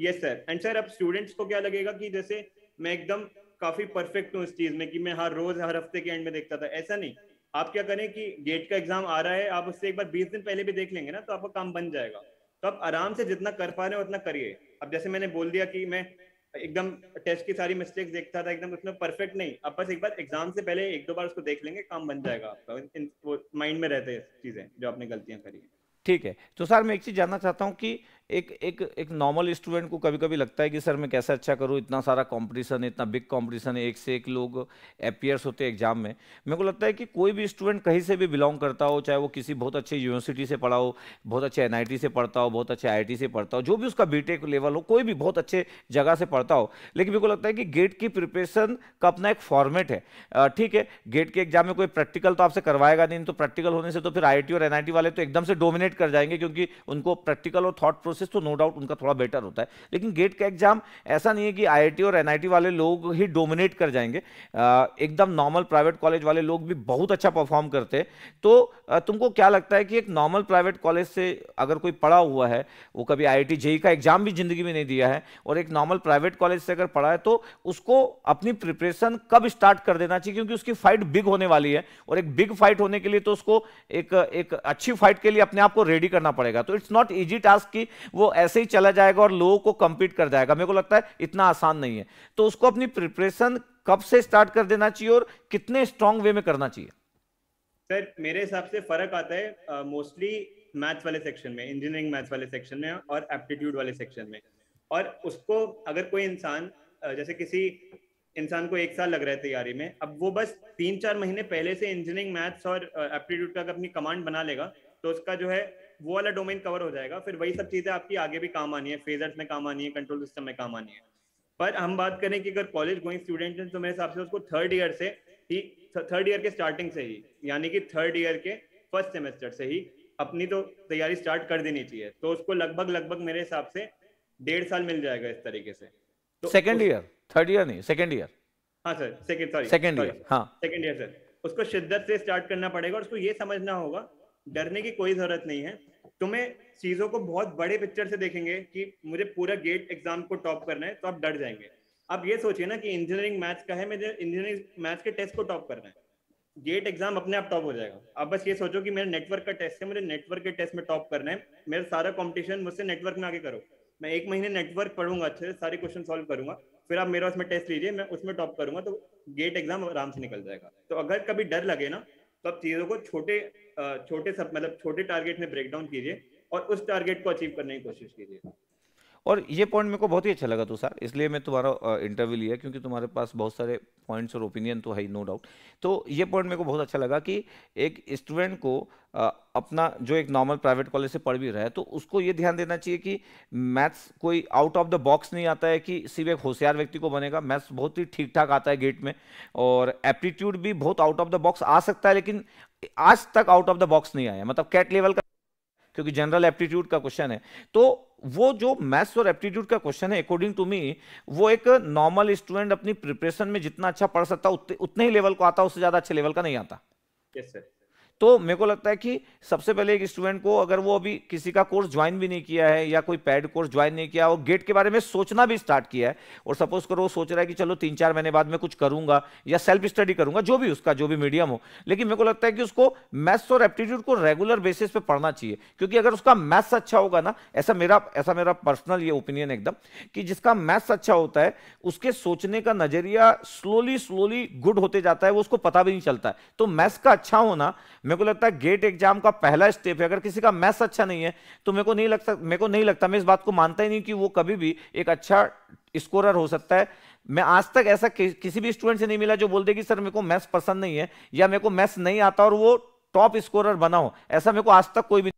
[SPEAKER 2] यस सर एंड सर अब स्टूडेंट्स को क्या लगेगा कि जैसे मैं एकदम काफी परफेक्ट हूँ इस चीज में कि मैं हर रोज हर हफ्ते के एंड में देखता था ऐसा नहीं आप क्या करें कि गेट का एग्जाम आ रहा है आप उससे एक बार बीस दिन पहले भी देख लेंगे ना तो आपका काम बन जाएगा तो आप आराम से जितना कर पा रहे हो उतना करिए अब जैसे मैंने बोल दिया कि मैं एकदम टेस्ट की सारी मिस्टेक्स देखता था एकदम उसमें परफेक्ट नहीं अब बस एक बार एग्जाम से पहले एक दो बार उसको देख लेंगे काम बन जाएगा आपका माइंड में रहते हैं चीजें जो आपने गलतियां करी
[SPEAKER 1] ठीक है तो सर मैं एक चीज जानना चाहता हूँ कि एक एक एक नॉर्मल स्टूडेंट को कभी कभी लगता है कि सर मैं कैसे अच्छा करूँ इतना सारा कंपटीशन है इतना बिग कंपटीशन है एक से एक लोग अपियर्स होते हैं एग्जाम में मेरे को लगता है कि कोई भी स्टूडेंट कहीं से भी बिलोंग करता हो चाहे वो किसी बहुत अच्छे यूनिवर्सिटी से पढ़ा हो बहुत अच्छे एन से पढ़ता हो बहुत अच्छे आई से पढ़ता हो जो भी उसका बी लेवल हो कोई भी बहुत अच्छे जगह से पढ़ता हो लेकिन मेरे को लगता है कि गेट की प्रिपरेशन का अपना एक फॉर्मेट है ठीक है गेट के एग्जाम में कोई प्रैक्टिकल तो आपसे करवाएगा नहीं तो प्रैक्टिकल होने से तो फिर आई और एन वाले तो एकदम से डोमिनेट कर जाएंगे क्योंकि उनको प्रैक्टिकल और थॉट प्रोसेस प्रोसेस तो नो डाउट उनका थोड़ा बेटर होता है लेकिन गेट का एग्जाम ऐसा नहीं है कि आई और एनआईटी वाले लोग ही डोमिनेट कर जाएंगे एकदम नॉर्मल प्राइवेट कॉलेज वाले लोग भी बहुत अच्छा परफॉर्म करते हैं तो तुमको क्या लगता है कि एक नॉर्मल प्राइवेट कॉलेज से अगर कोई पढ़ा हुआ है वो कभी आई आई e e का एग्जाम भी जिंदगी में नहीं दिया है और एक नॉर्मल प्राइवेट कॉलेज से अगर पढ़ा है तो उसको अपनी प्रिपरेशन कब स्टार्ट कर देना चाहिए क्योंकि उसकी फाइट बिग होने वाली है और एक बिग फाइट होने के लिए तो उसको एक एक अच्छी फाइट के लिए अपने आप को रेडी करना पड़ेगा तो इट्स नॉट ईजी टास्क कि वो ऐसे ही चला जाएगा और लोगों को कंपीट कर जाएगा मेरे को लगता है इतना आसान नहीं है तो उसको अपनी प्रिपरेशन कब से स्टार्ट कर देना चाहिए और कितने स्ट्रॉन्ग वे में करना चाहिए
[SPEAKER 2] सर मेरे हिसाब से फर्क आता है मोस्टली मैथ्स वाले सेक्शन में इंजीनियरिंग मैथ्स वाले सेक्शन में और एप्टीट्यूड वाले सेक्शन में और उसको अगर कोई इंसान जैसे किसी इंसान को एक साल लग रहा है तैयारी में अब वो बस तीन चार महीने पहले से इंजीनियरिंग मैथ्स और एप्टीट्यूड का अपनी कमांड बना लेगा तो उसका जो है वो वाला डोमेन कवर हो जाएगा फिर वही सब चीजें आपकी आगे भी काम आनी है फेजर्स में काम आनी है कंट्रोल सिस्टम में काम आनी है पर हम बात करें कि अगर कॉलेज गोइंग स्टूडेंट है तो मेरे हिसाब से उसको थर्ड ईयर से ही थर्ड ईयर के स्टार्टिंग से ही यानी कि थर्ड ईयर के फर्स्ट सेमेस्टर से ही अपनी तो तैयारी स्टार्ट कर देनी चाहिए तो उसको लगभग लगभग मेरे हिसाब से डेढ़ साल मिल जाएगा इस तरीके से
[SPEAKER 1] सेकेंड ईयर थर्ड ईयर नहीं सेकेंड ईयर
[SPEAKER 2] हाँ sir second sorry second year हाँ सेकेंड ईयर सर उसको शिद्दत से स्टार्ट करना पड़ेगा और उसको ये समझना होगा डरने की कोई जरूरत नहीं है तुम्हें चीजों को बहुत बड़े पिक्चर से देखेंगे कि मुझे पूरा गेट एग्जाम को टॉप करना है तो आप डर जाएंगे आप ये सोचिए ना कि इंजीनियरिंग मैथ्स का है मुझे इंजीनियरिंग मैथ्स के टेस्ट को टॉप करना है गेट एग्जाम अपने आप टॉप हो जाएगा आप बस ये सोचो कि मेरे नेटवर्क का टेस्ट है मुझे नेटवर्क के टेस्ट में टॉप करना है मेरा सारा कॉम्पिटिशन मुझसे नेटवर्क में आगे करो मैं एक महीने नेटवर्क पढ़ूंगा अच्छे से सारे क्वेश्चन सॉल्व करूंगा फिर आप मेरा उसमें टेस्ट लीजिए मैं उसमें टॉप करूंगा तो गेट एग्जाम आराम से निकल जाएगा तो अगर कभी डर लगे ना तो आप चीजों को छोटे छोटे सब मतलब छोटे टारगेट में ब्रेक डाउन कीजिए और उस टारगेट को अचीव करने की कोशिश कीजिए
[SPEAKER 1] और ये पॉइंट मेरे को बहुत ही अच्छा लगा तुषार तो इसलिए मैं तुम्हारा इंटरव्यू लिया क्योंकि तुम्हारे पास बहुत सारे पॉइंट्स और ओपिनियन तो है नो डाउट तो ये पॉइंट मेरे को बहुत अच्छा लगा कि एक स्टूडेंट को अपना जो एक नॉर्मल प्राइवेट कॉलेज से पढ़ भी रहा है तो उसको ये ध्यान देना चाहिए कि मैथ्स कोई आउट ऑफ द बॉक्स नहीं आता है कि सिर्फ एक होशियार व्यक्ति को बनेगा मैथ्स बहुत ही ठीक ठाक आता है गेट में और एप्टीट्यूड भी बहुत आउट ऑफ द बॉक्स आ सकता है लेकिन आज तक आउट ऑफ द बॉक्स नहीं आया मतलब कैट लेवल का क्योंकि जनरल एप्टीट्यूड का क्वेश्चन है तो वो जो मैथ्स और एप्टीट्यूड का क्वेश्चन है अकॉर्डिंग टू मी वो एक नॉर्मल स्टूडेंट अपनी प्रिपरेशन में जितना अच्छा पढ़ सकता उतने ही लेवल को आता उससे ज्यादा अच्छे लेवल का नहीं आता यस yes, सर तो मेरे को लगता है कि सबसे पहले एक स्टूडेंट को अगर वो अभी किसी का कोर्स ज्वाइन भी नहीं किया है या कोई पैड कोर्स ज्वाइन नहीं किया वो गेट के बारे में सोचना भी स्टार्ट किया है और सपोज करो वो सोच रहा है कि चलो तीन चार महीने बाद में कुछ करूंगा या सेल्फ स्टडी करूंगा जो भी उसका जो भी मीडियम हो लेकिन मेरे को लगता है कि उसको मैथ्स और एप्टीट्यूड को रेगुलर बेसिस पर पढ़ना चाहिए क्योंकि अगर उसका मैथ्स अच्छा होगा ना ऐसा मेरा ऐसा मेरा पर्सनल ये ओपिनियन एकदम कि जिसका मैथ्स अच्छा होता है उसके सोचने का नजरिया स्लोली स्लोली गुड होते जाता है वो उसको पता भी नहीं चलता है तो मैथ्स का अच्छा होना मेरे को लगता है गेट एग्जाम का पहला स्टेप है अगर किसी का मैथ्स अच्छा नहीं है तो मेरे को नहीं लगता मेरे को नहीं लगता मैं इस बात को मानता ही नहीं कि वो कभी भी एक अच्छा स्कोरर हो सकता है मैं आज तक ऐसा कि, किसी भी स्टूडेंट से नहीं मिला जो बोल दे कि सर मेरे को मैथ्स पसंद नहीं है या मेरे को मैथ्स नहीं आता और वो टॉप स्कोरर बना हो ऐसा मेरे को आज तक कोई भी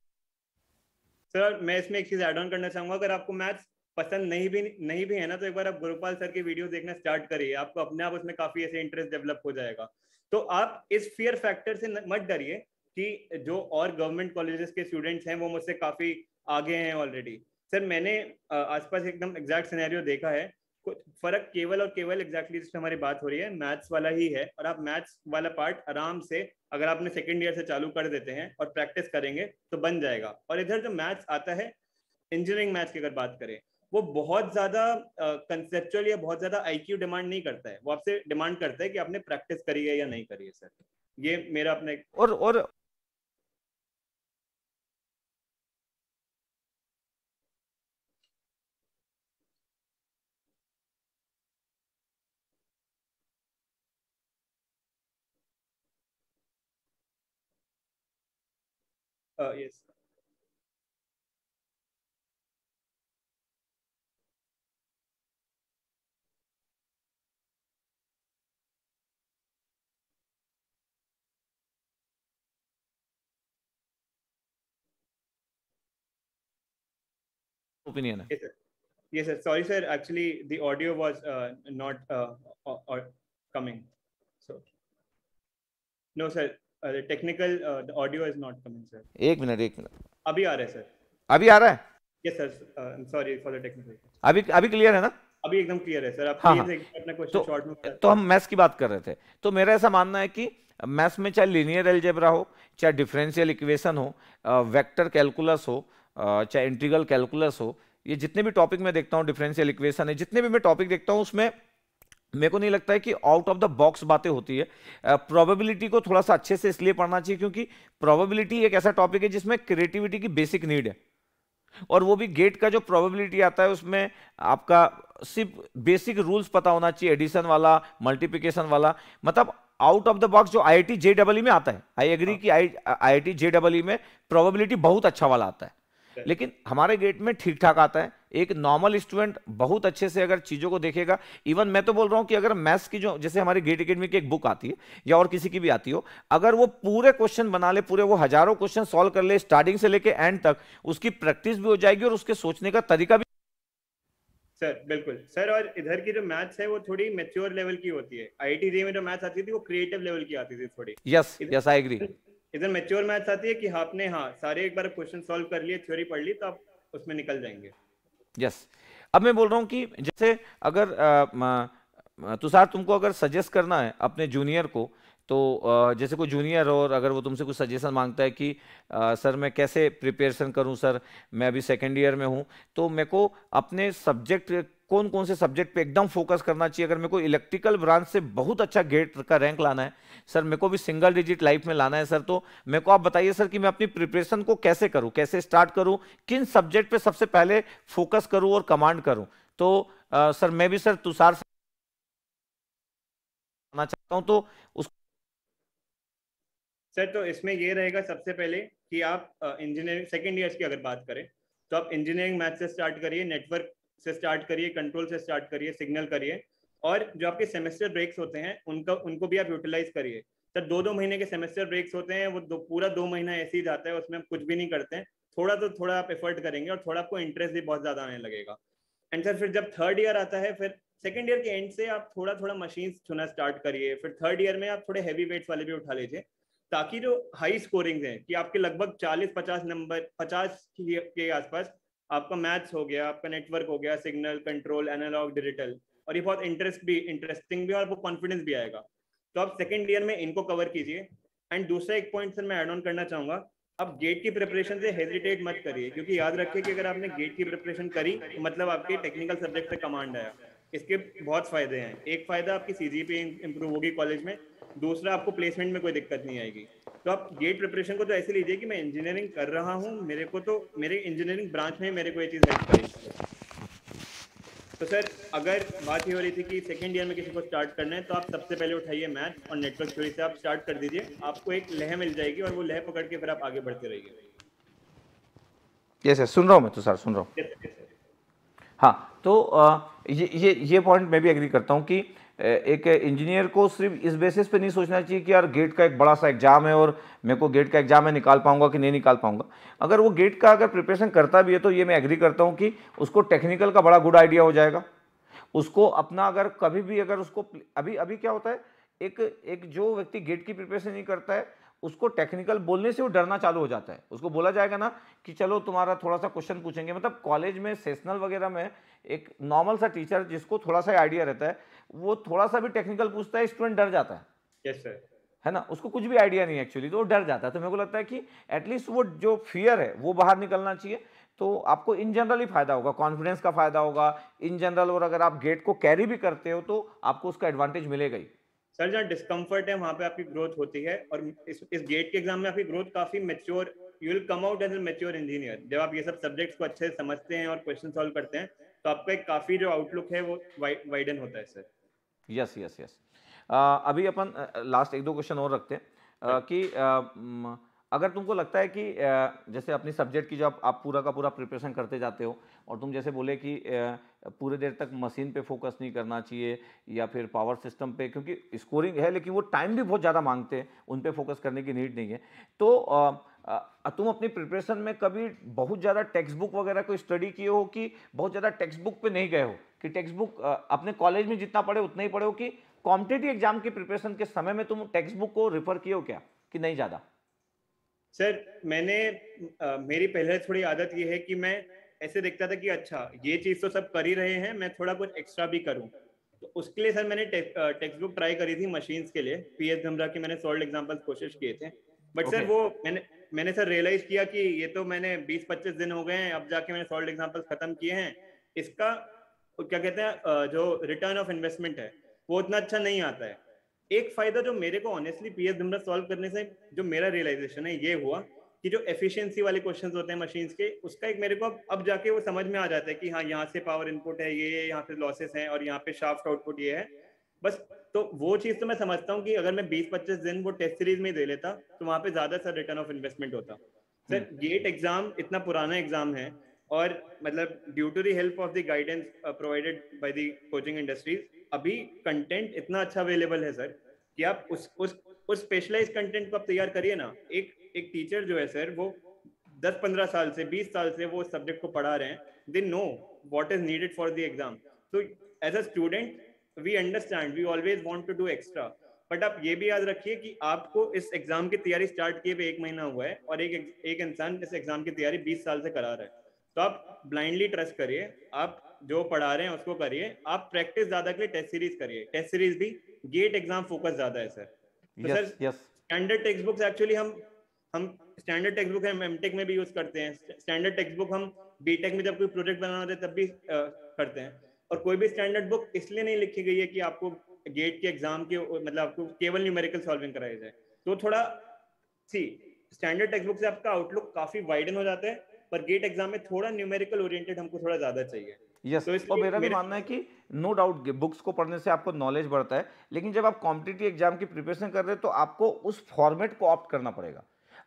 [SPEAKER 2] सर मैं इसमें एक चीज ऐड ऑन करना चाहूंगा अगर आपको मैथ्स पसंद नहीं भी नहीं भी है ना तो एक बार आप गुरुपाल सर की वीडियो देखना स्टार्ट करिए आपको अपने आप उसमें काफी ऐसे इंटरेस्ट डेवलप हो जाएगा तो आप इस फियर फैक्टर से मत डरिए कि जो और गवर्नमेंट कॉलेजेस के स्टूडेंट्स हैं वो मुझसे काफ़ी आगे हैं ऑलरेडी सर मैंने आसपास एकदम एग्जैक्ट सिनेरियो देखा है फर्क केवल और केवल एग्जैक्टली जिस हमारी बात हो रही है मैथ्स वाला ही है और आप मैथ्स वाला पार्ट आराम से अगर आपने सेकेंड ईयर से चालू कर देते हैं और प्रैक्टिस करेंगे तो बन जाएगा और इधर जो मैथ्स आता है इंजीनियरिंग मैथ्स की अगर बात करें वो बहुत ज्यादा कंसेप्चुअल या बहुत ज्यादा आईक्यू डिमांड नहीं करता है वो आपसे डिमांड करता है कि आपने प्रैक्टिस करी है या नहीं करी है सर ये मेरा अपना और और yes uh, yes. opinion hai yes sir sorry sir actually the audio was uh, not uh, or, or coming so no sir uh, the technical uh, the audio is not coming sir
[SPEAKER 1] ek minute ek minute
[SPEAKER 2] abhi aa raha hai sir abhi aa raha hai yes sir uh, i'm sorry for the technical
[SPEAKER 1] abhi abhi clear hai na
[SPEAKER 2] अभी एकदम क्लियर है सर आप हाँ, अपना क्वेश्चन तो, शॉर्ट में तो
[SPEAKER 1] हम मैथ्स की बात कर रहे थे तो मेरा ऐसा मानना है कि मैथ्स में चाहे लीनियर एल्जेब्रा हो चाहे डिफरेंशियल इक्वेशन हो वेक्टर कैलकुलस हो चाहे इंटीग्रल कैलकुलस हो ये जितने भी टॉपिक मैं देखता हूँ डिफरेंशियल इक्वेशन है जितने भी मैं टॉपिक देखता हूँ उसमें मेरे को नहीं लगता है कि आउट ऑफ द बॉक्स बातें होती है प्रोबेबिलिटी uh, को थोड़ा सा अच्छे से इसलिए पढ़ना चाहिए क्योंकि प्रोबेबिलिटी एक ऐसा टॉपिक है जिसमें क्रिएटिविटी की बेसिक नीड है और वो भी गेट का जो प्रोबेबिलिटी आता है उसमें आपका सिर्फ बेसिक रूल्स पता होना चाहिए एडिशन वाला मल्टीप्लीकेशन वाला मतलब आउट ऑफ द बॉक्स जो आई I T J double E में आता है आई एग्री हाँ। कि आई I T J double E में प्रोबेबिलिटी बहुत अच्छा वाला आता है लेकिन हमारे गेट में ठीक ठाक आता है एक नॉर्मल स्टूडेंट बहुत अच्छे से अगर चीज़ों को देखेगा इवन मैं तो बोल रहा हूँ कि अगर मैथ्स की जो जैसे हमारी गेट अकेडमी की एक बुक आती है या और किसी की भी आती हो अगर वो पूरे क्वेश्चन बना ले पूरे वो हजारों क्वेश्चन सॉल्व कर ले स्टार्टिंग से लेके एंड तक उसकी प्रैक्टिस भी हो जाएगी और उसके सोचने का तरीका भी
[SPEAKER 2] सर बिल्कुल सर और इधर की जो मैथ्स है वो थोड़ी मेच्योर लेवल की होती है आई टी में जो मैथ्स आती थी वो क्रिएटिव लेवल की आती थी थोड़ी
[SPEAKER 1] यस यस आई एग्री
[SPEAKER 2] इधर मेच्योर मैथ्स आती है कि आपने हाँ सारे एक बार क्वेश्चन सॉल्व कर लिए थ्योरी पढ़ ली तो आप उसमें निकल जाएंगे
[SPEAKER 1] यस yes. अब मैं बोल रहा हूँ कि जैसे अगर तुषार तुमको अगर सजेस्ट करना है अपने जूनियर को तो जैसे कोई जूनियर और अगर वो तुमसे कुछ सजेशन मांगता है कि सर मैं कैसे प्रिपरेशन करूं सर मैं अभी सेकेंड ईयर में हूं तो मेरे को अपने सब्जेक्ट कौन कौन से सब्जेक्ट पे एकदम फोकस करना चाहिए अगर मेरे को इलेक्ट्रिकल ब्रांच से बहुत अच्छा गेट का रैंक लाना है सर मेरे को भी सिंगल डिजिट लाइफ में लाना है सर तो मेरे को आप बताइए सर कि मैं अपनी प्रिपरेशन को कैसे करूं कैसे स्टार्ट करूं किन सब्जेक्ट पे सबसे पहले फोकस करूं और कमांड करूं तो आ, सर मैं भी सर तुषार चाहता हूं तो उस
[SPEAKER 2] सर तो इसमें ये रहेगा सबसे पहले कि आप इंजीनियरिंग सेकेंड ईयर की अगर बात करें तो आप इंजीनियरिंग मैथ से स्टार्ट करिए नेटवर्क से स्टार्ट करिए कंट्रोल से स्टार्ट करिए सिग्नल करिए और जो आपके सेमेस्टर ब्रेक्स होते हैं उनका उनको भी आप यूटिलाइज करिए सर दो तो दो महीने के सेमेस्टर ब्रेक्स होते हैं वो दो, पूरा दो महीना ऐसे ही जाता है उसमें हम कुछ भी नहीं करते हैं थोड़ा तो थोड़ा आप एफर्ट करेंगे और थोड़ा आपको इंटरेस्ट भी बहुत ज्यादा आने लगेगा एंड सर फिर जब थर्ड ईयर आता है फिर सेकेंड ईयर के एंड से आप थोड़ा थोड़ा मशीन छूना स्टार्ट करिए फिर थर्ड ईयर में आप थोड़े हैवी वेट्स वाले भी उठा लीजिए ताकि जो हाई स्कोरिंग हैं कि आपके लगभग चालीस पचास नंबर पचास के आसपास आपका मैथ्स हो गया आपका नेटवर्क हो गया सिग्नल कंट्रोल एनालॉग डिजिटल और ये बहुत इंटरेस्ट भी इंटरेस्टिंग भी और वो कॉन्फिडेंस भी आएगा तो आप सेकेंड ईयर में इनको कवर कीजिए एंड दूसरा एक पॉइंट सर मैं ऐड ऑन करना चाहूंगा आप गेट की प्रिपरेशन से हेजिटेट मत करिए क्योंकि याद रखिए कि अगर आपने गेट की प्रिपरेशन करी तो मतलब आपके टेक्निकल सब्जेक्ट से कमांड आया इसके बहुत फायदे हैं एक फायदा आपकी सी जी पी इम्प्रूव होगी कॉलेज में दूसरा आपको प्लेसमेंट में कोई दिक्कत नहीं आएगी तो आप गेट प्रिपरेशन को तो ऐसे लीजिए कि मैं इंजीनियरिंग कर रहा हूँ मेरे को तो मेरे इंजीनियरिंग ब्रांच में मेरे को ये चीज़ हेल्प करेगी तो सर अगर बात ये हो रही थी कि सेकेंड ईयर में किसी को स्टार्ट करना है तो आप सबसे पहले उठाइए मैथ और नेटवर्क थ्योरी से आप स्टार्ट कर दीजिए आपको एक लह मिल जाएगी और वो लह पकड़ के फिर आप आगे बढ़ते रहिए
[SPEAKER 1] यस सर सुन रहा हूँ मैं तो सर सुन रहा हूँ हाँ तो ये ये ये पॉइंट मैं भी एग्री करता हूँ कि एक इंजीनियर को सिर्फ इस बेसिस पे नहीं सोचना चाहिए कि यार गेट का एक बड़ा सा एग्जाम है और मेरे को गेट का एग्जाम है निकाल पाऊंगा कि नहीं निकाल पाऊंगा अगर वो गेट का अगर प्रिपरेशन करता भी है तो ये मैं एग्री करता हूँ कि उसको टेक्निकल का बड़ा गुड आइडिया हो जाएगा उसको अपना अगर कभी भी अगर उसको अभी अभी क्या होता है एक एक जो व्यक्ति गेट की प्रिपरेशन नहीं करता है उसको टेक्निकल बोलने से वो डरना चालू हो जाता है उसको बोला जाएगा ना कि चलो तुम्हारा थोड़ा सा क्वेश्चन पूछेंगे मतलब कॉलेज में सेशनल वगैरह में एक नॉर्मल सा टीचर जिसको थोड़ा सा आइडिया रहता है वो थोड़ा सा भी टेक्निकल पूछता है स्टूडेंट डर जाता
[SPEAKER 2] है yes, sir.
[SPEAKER 1] है ना उसको कुछ भी आइडिया नहीं एक्चुअली तो वो डर जाता है तो मेरे को लगता है कि एटलीस्ट वो जो फियर है वो बाहर निकलना चाहिए तो आपको इन जनरल ही फायदा होगा कॉन्फिडेंस का फायदा होगा इन जनरल और अगर आप गेट को कैरी भी करते हो तो
[SPEAKER 2] आपको उसका एडवांटेज मिलेगा ही सर जहाँ डिस्कम्फर्ट है वहाँ पे आपकी ग्रोथ होती है और इस इस गेट के एग्जाम में आपकी ग्रोथ काफी mature you will come out as a mature engineer जब आप ये सब सब्जेक्ट्स को अच्छे से समझते हैं और क्वेश्चन सॉल्व करते हैं तो आपका एक काफी जो आउटलुक है वो वाइडन होता है सर
[SPEAKER 1] यस यस यस अभी अपन लास्ट एक दो क्वेश्चन और रखते हैं uh, कि uh, अगर तुमको लगता है कि uh, जैसे अपनी सब्जेक्ट की जो आप, आप पूरा का पूरा प्रिपरेशन करते जाते हो और तुम जैसे बोले कि पूरे देर तक मशीन पे फोकस नहीं करना चाहिए या फिर पावर सिस्टम पे क्योंकि स्कोरिंग है लेकिन वो टाइम भी बहुत ज़्यादा मांगते हैं उन पर फोकस करने की नीड नहीं है तो तुम अपनी प्रिपरेशन में कभी बहुत ज़्यादा टेक्स्ट बुक वगैरह को स्टडी किए हो कि बहुत ज़्यादा टेक्स्ट बुक पे नहीं गए हो कि टेक्स्ट बुक अपने कॉलेज में जितना पढ़े उतना ही पढ़े हो कि कॉम्पिटेटिव एग्जाम की प्रिपरेशन के समय में तुम टेक्स्ट बुक को रिफर
[SPEAKER 2] किए हो क्या कि नहीं ज़्यादा सर मैंने आ, मेरी पहले थोड़ी आदत ये है कि मैं ऐसे देखता था कि अच्छा ये चीज़ तो सब कर ही रहे हैं मैं थोड़ा कुछ एक्स्ट्रा भी करूँ तो उसके लिए सर मैंने टेक्स्ट बुक ट्राई करी थी मशीन्स के लिए पी एस धमरा के मैंने सोल्ड एग्जाम्पल कोशिश किए थे बट okay. सर वो मैंने मैंने सर रियलाइज किया कि ये तो मैंने 20-25 दिन हो गए हैं अब जाके मैंने सॉल्ड एग्जांपल्स खत्म किए हैं इसका क्या कहते हैं जो रिटर्न ऑफ इन्वेस्टमेंट है वो उतना अच्छा नहीं आता है एक फायदा जो मेरे को ऑनेस्टली एस धुमरा सॉल्व करने से जो मेरा रियलाइजेशन है ये हुआ कि जो एफिशिएंसी वाले क्वेश्चंस होते हैं मशीन्स के उसका एक मेरे को अब अब जाके वो समझ में आ जाता है कि हाँ यहाँ से पावर इनपुट है ये यहाँ से लॉसेस हैं और यहाँ पे शाफ्ट आउटपुट ये है बस तो वो चीज तो मैं समझता हूँ कि अगर मैं बीस पच्चीस दिन वो टेस्ट सीरीज में दे लेता तो वहां पे ज्यादा सर रिटर्न ऑफ इन्वेस्टमेंट होता सर गेट एग्जाम हम्म। इतना पुराना एग्जाम है और मतलब due to the help of the guidance provided by the coaching industries अभी कंटेंट इतना अच्छा अवेलेबल है सर कि आप उस उस उस स्पेशलाइज कंटेंट को आप तैयार करिए ना एक एक टीचर जो है सर वो दस पंद्रह साल से बीस साल से वो सब्जेक्ट को पढ़ा रहे हैं they know what is needed for the exam तो as a student we understand we always want to do extra but आप ये भी याद रखिए कि आपको इस एग्जाम की तैयारी स्टार्ट किए हुए एक महीना हुआ है और एक एक इंसान इस एग्जाम की तैयारी बीस साल से करा रहा है तो आप ब्लाइंडली ट्रस्ट करिए आप जो पढ़ा रहे हैं उसको करिए आप प्रैक्टिस ज्यादा के लिए टेस्ट सीरीज करिए टेस्ट सीरीज भी गेट एग्जाम फोकस ज्यादा है sir sir
[SPEAKER 1] standard
[SPEAKER 2] yes. Text books actually हम हम स्टैंडर्ड टेक्स्ट बुक हम एम टेक में भी यूज करते हैं स्टैंडर्ड टेक्स्ट बुक हम बीटेक में जब कोई प्रोजेक्ट बनाना होता है तब भी करते हैं और कोई भी स्टैंडर्ड बुक इसलिए नहीं लिखी गई है कि आपको गेट के एग्जाम के मतलब आपको केवल न्यूमेरिकल सॉल्विंग कराया जाए तो थोड़ा सी स्टैंडर्ड टेक्स्ट बुक से आपका आउटलुक काफी वाइडन हो जाता है पर गेट एग्जाम में थोड़ा न्यूमेरिकल ओरिएंटेड हमको थोड़ा ज्यादा चाहिए
[SPEAKER 1] यस yes. तो और मेरा भी मानना है कि नो डाउट बुक्स को पढ़ने से आपको नॉलेज बढ़ता है लेकिन जब आप कॉम्पिटेटिव एग्जाम की प्रिपरेशन कर रहे हैं तो आपको उस फॉर्मेट को ऑप्ट करना पड़ेगा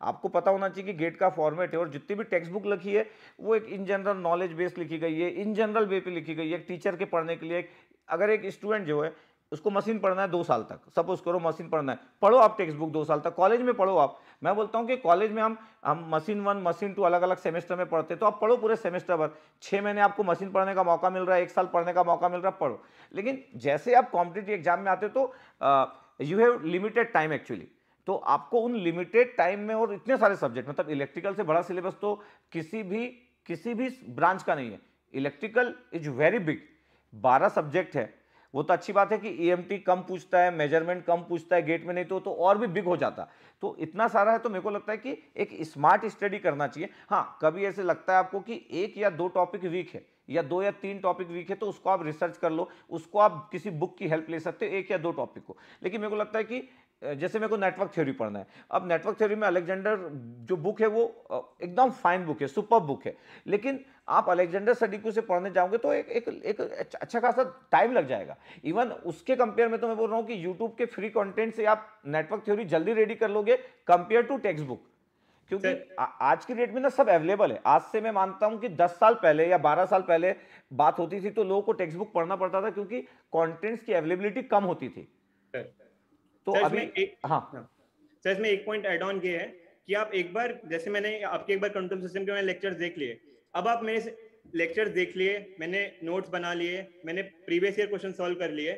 [SPEAKER 1] आपको पता होना चाहिए कि गेट का फॉर्मेट है और जितनी भी टेक्स्ट बुक लिखी है वो एक इन जनरल नॉलेज बेस लिखी गई है इन जनरल वे पे लिखी गई है एक टीचर के पढ़ने के लिए एक अगर एक स्टूडेंट जो है उसको मशीन पढ़ना है दो साल तक सपोज करो मशीन पढ़ना है पढ़ो आप टेक्स्ट बुक दो साल तक कॉलेज में पढ़ो आप मैं बोलता हूँ कि कॉलेज में हम हम मशीन वन मशीन टू अलग अलग सेमेस्टर में पढ़ते तो आप पढ़ो पूरे सेमेस्टर भर छः महीने आपको मशीन पढ़ने का मौका मिल रहा है एक साल पढ़ने का मौका मिल रहा है पढ़ो लेकिन जैसे आप कॉम्पिटेटिव एग्जाम में आते तो you have limited time actually तो आपको उन लिमिटेड टाइम में और इतने सारे सब्जेक्ट मतलब इलेक्ट्रिकल से बड़ा सिलेबस तो किसी भी किसी भी ब्रांच का नहीं है इलेक्ट्रिकल इज वेरी बिग बारह सब्जेक्ट है वो तो अच्छी बात है कि ई e कम पूछता है मेजरमेंट कम पूछता है गेट में नहीं तो तो और भी बिग हो जाता तो इतना सारा है तो मेरे को लगता है कि एक स्मार्ट स्टडी करना चाहिए हाँ कभी ऐसे लगता है आपको कि एक या दो टॉपिक वीक है या दो या तीन टॉपिक वीक है तो उसको आप रिसर्च कर लो उसको आप किसी बुक की हेल्प ले सकते हो एक या दो टॉपिक को लेकिन मेरे को लगता है कि जैसे मेरे को नेटवर्क थ्योरी पढ़ना है अब नेटवर्क थ्योरी में अलेक्जेंडर जो बुक है वो एकदम फाइन बुक है सुपर बुक है लेकिन आप अलेक्जेंडर सडीकू से पढ़ने जाओगे तो एक एक एक अच्छा, अच्छा खासा टाइम लग जाएगा इवन उसके कंपेयर में तो मैं बोल रहा हूँ कि यूट्यूब के फ्री कंटेंट से आप नेटवर्क थ्योरी जल्दी रेडी कर लोगे कंपेयर टू टेक्स्ट बुक क्योंकि आज की डेट में ना सब अवेलेबल है आज से मैं मानता हूं कि 10 साल पहले या 12 साल पहले बात होती थी तो लोगों को टेक्स्ट बुक पढ़ना पड़ता था क्योंकि कंटेंट्स की अवेलेबिलिटी कम होती थी
[SPEAKER 2] तो अभी एक, हाँ।, हाँ सर इसमें एक पॉइंट एड ऑन ये है कि आप एक बार जैसे मैंने आपके एक बार कंट्रोल सिस्टम के मैंने लेक्चर देख लिए अब आप मेरे लेक्चर देख लिए मैंने नोट्स बना लिए मैंने प्रीवियस ईयर क्वेश्चन सॉल्व कर लिए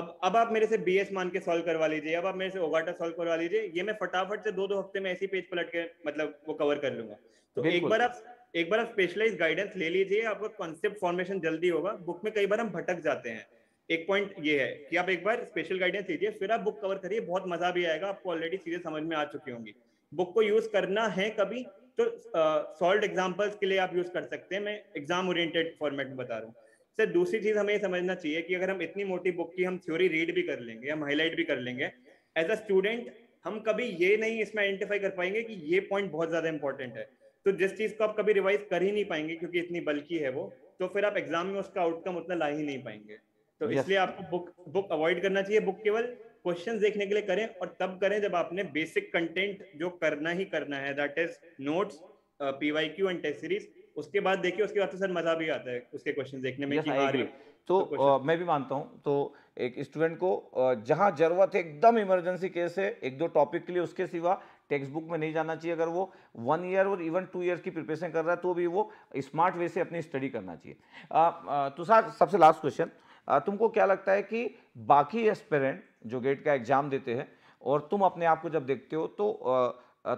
[SPEAKER 2] अब अब आप मेरे से बी एस मान के सॉल्व करवा लीजिए अब आप मेरे से ओगाटा सॉल्व करवा लीजिए ये मैं फटाफट से दो दो हफ्ते में ऐसी पेज पलट के मतलब वो कवर कर लूंगा तो एक बार आप एक बार आप स्पेशलाइज गाइडेंस ले लीजिए आपका कॉन्सेप्ट फॉर्मेशन जल्दी होगा बुक में कई बार हम भटक जाते हैं एक पॉइंट ये है कि आप एक बार स्पेशल गाइडेंस लीजिए फिर आप बुक कवर करिए बहुत मजा भी आएगा आपको ऑलरेडी चीजें समझ में आ चुकी होंगी बुक को यूज करना है कभी तो सॉल्व uh, एग्जाम्पल्स के लिए आप यूज कर सकते हैं मैं एग्जाम ओरिएंटेड फॉर्मेट में बता रहा हूँ सर दूसरी चीज हमें समझना चाहिए कि अगर हम इतनी मोटी बुक की हम थ्योरी रीड भी कर लेंगे हम हाईलाइट भी कर लेंगे एज अ स्टूडेंट हम कभी ये नहीं इसमें आइडेंटिफाई कर पाएंगे कि ये पॉइंट बहुत ज्यादा इंपॉर्टेंट है तो जिस चीज को आप कभी रिवाइज कर ही नहीं पाएंगे क्योंकि इतनी बल्कि है वो तो फिर आप एग्जाम में उसका आउटकम उतना ला ही नहीं पाएंगे तो yes. इसलिए आपको बुक बुक अवॉइड करना चाहिए बुक केवल क्वेश्चन देखने के लिए करें और तब करें जब आपने बेसिक कंटेंट जो करना ही करना है that is notes PYQ and test series उसके बाद देखिए उसके बाद तो सर मजा भी आता है उसके क्वेश्चन देखने में yes, कि हाँ
[SPEAKER 1] तो, तो आ, मैं भी मानता हूँ तो एक स्टूडेंट को जहाँ जरूरत है एकदम इमरजेंसी केस है एक दो टॉपिक के लिए उसके सिवा टेक्स्ट बुक में नहीं जाना चाहिए अगर वो वन ईयर और इवन टू ईयर की प्रिपरेशन कर रहा है तो भी वो स्मार्ट वे से अपनी स्टडी करना चाहिए तो सर सबसे लास्ट क्वेश्चन तुमको क्या लगता है कि बाकी एस्पेरेंट जो गेट का एग्ज़ाम देते हैं और तुम अपने आप को जब देखते हो तो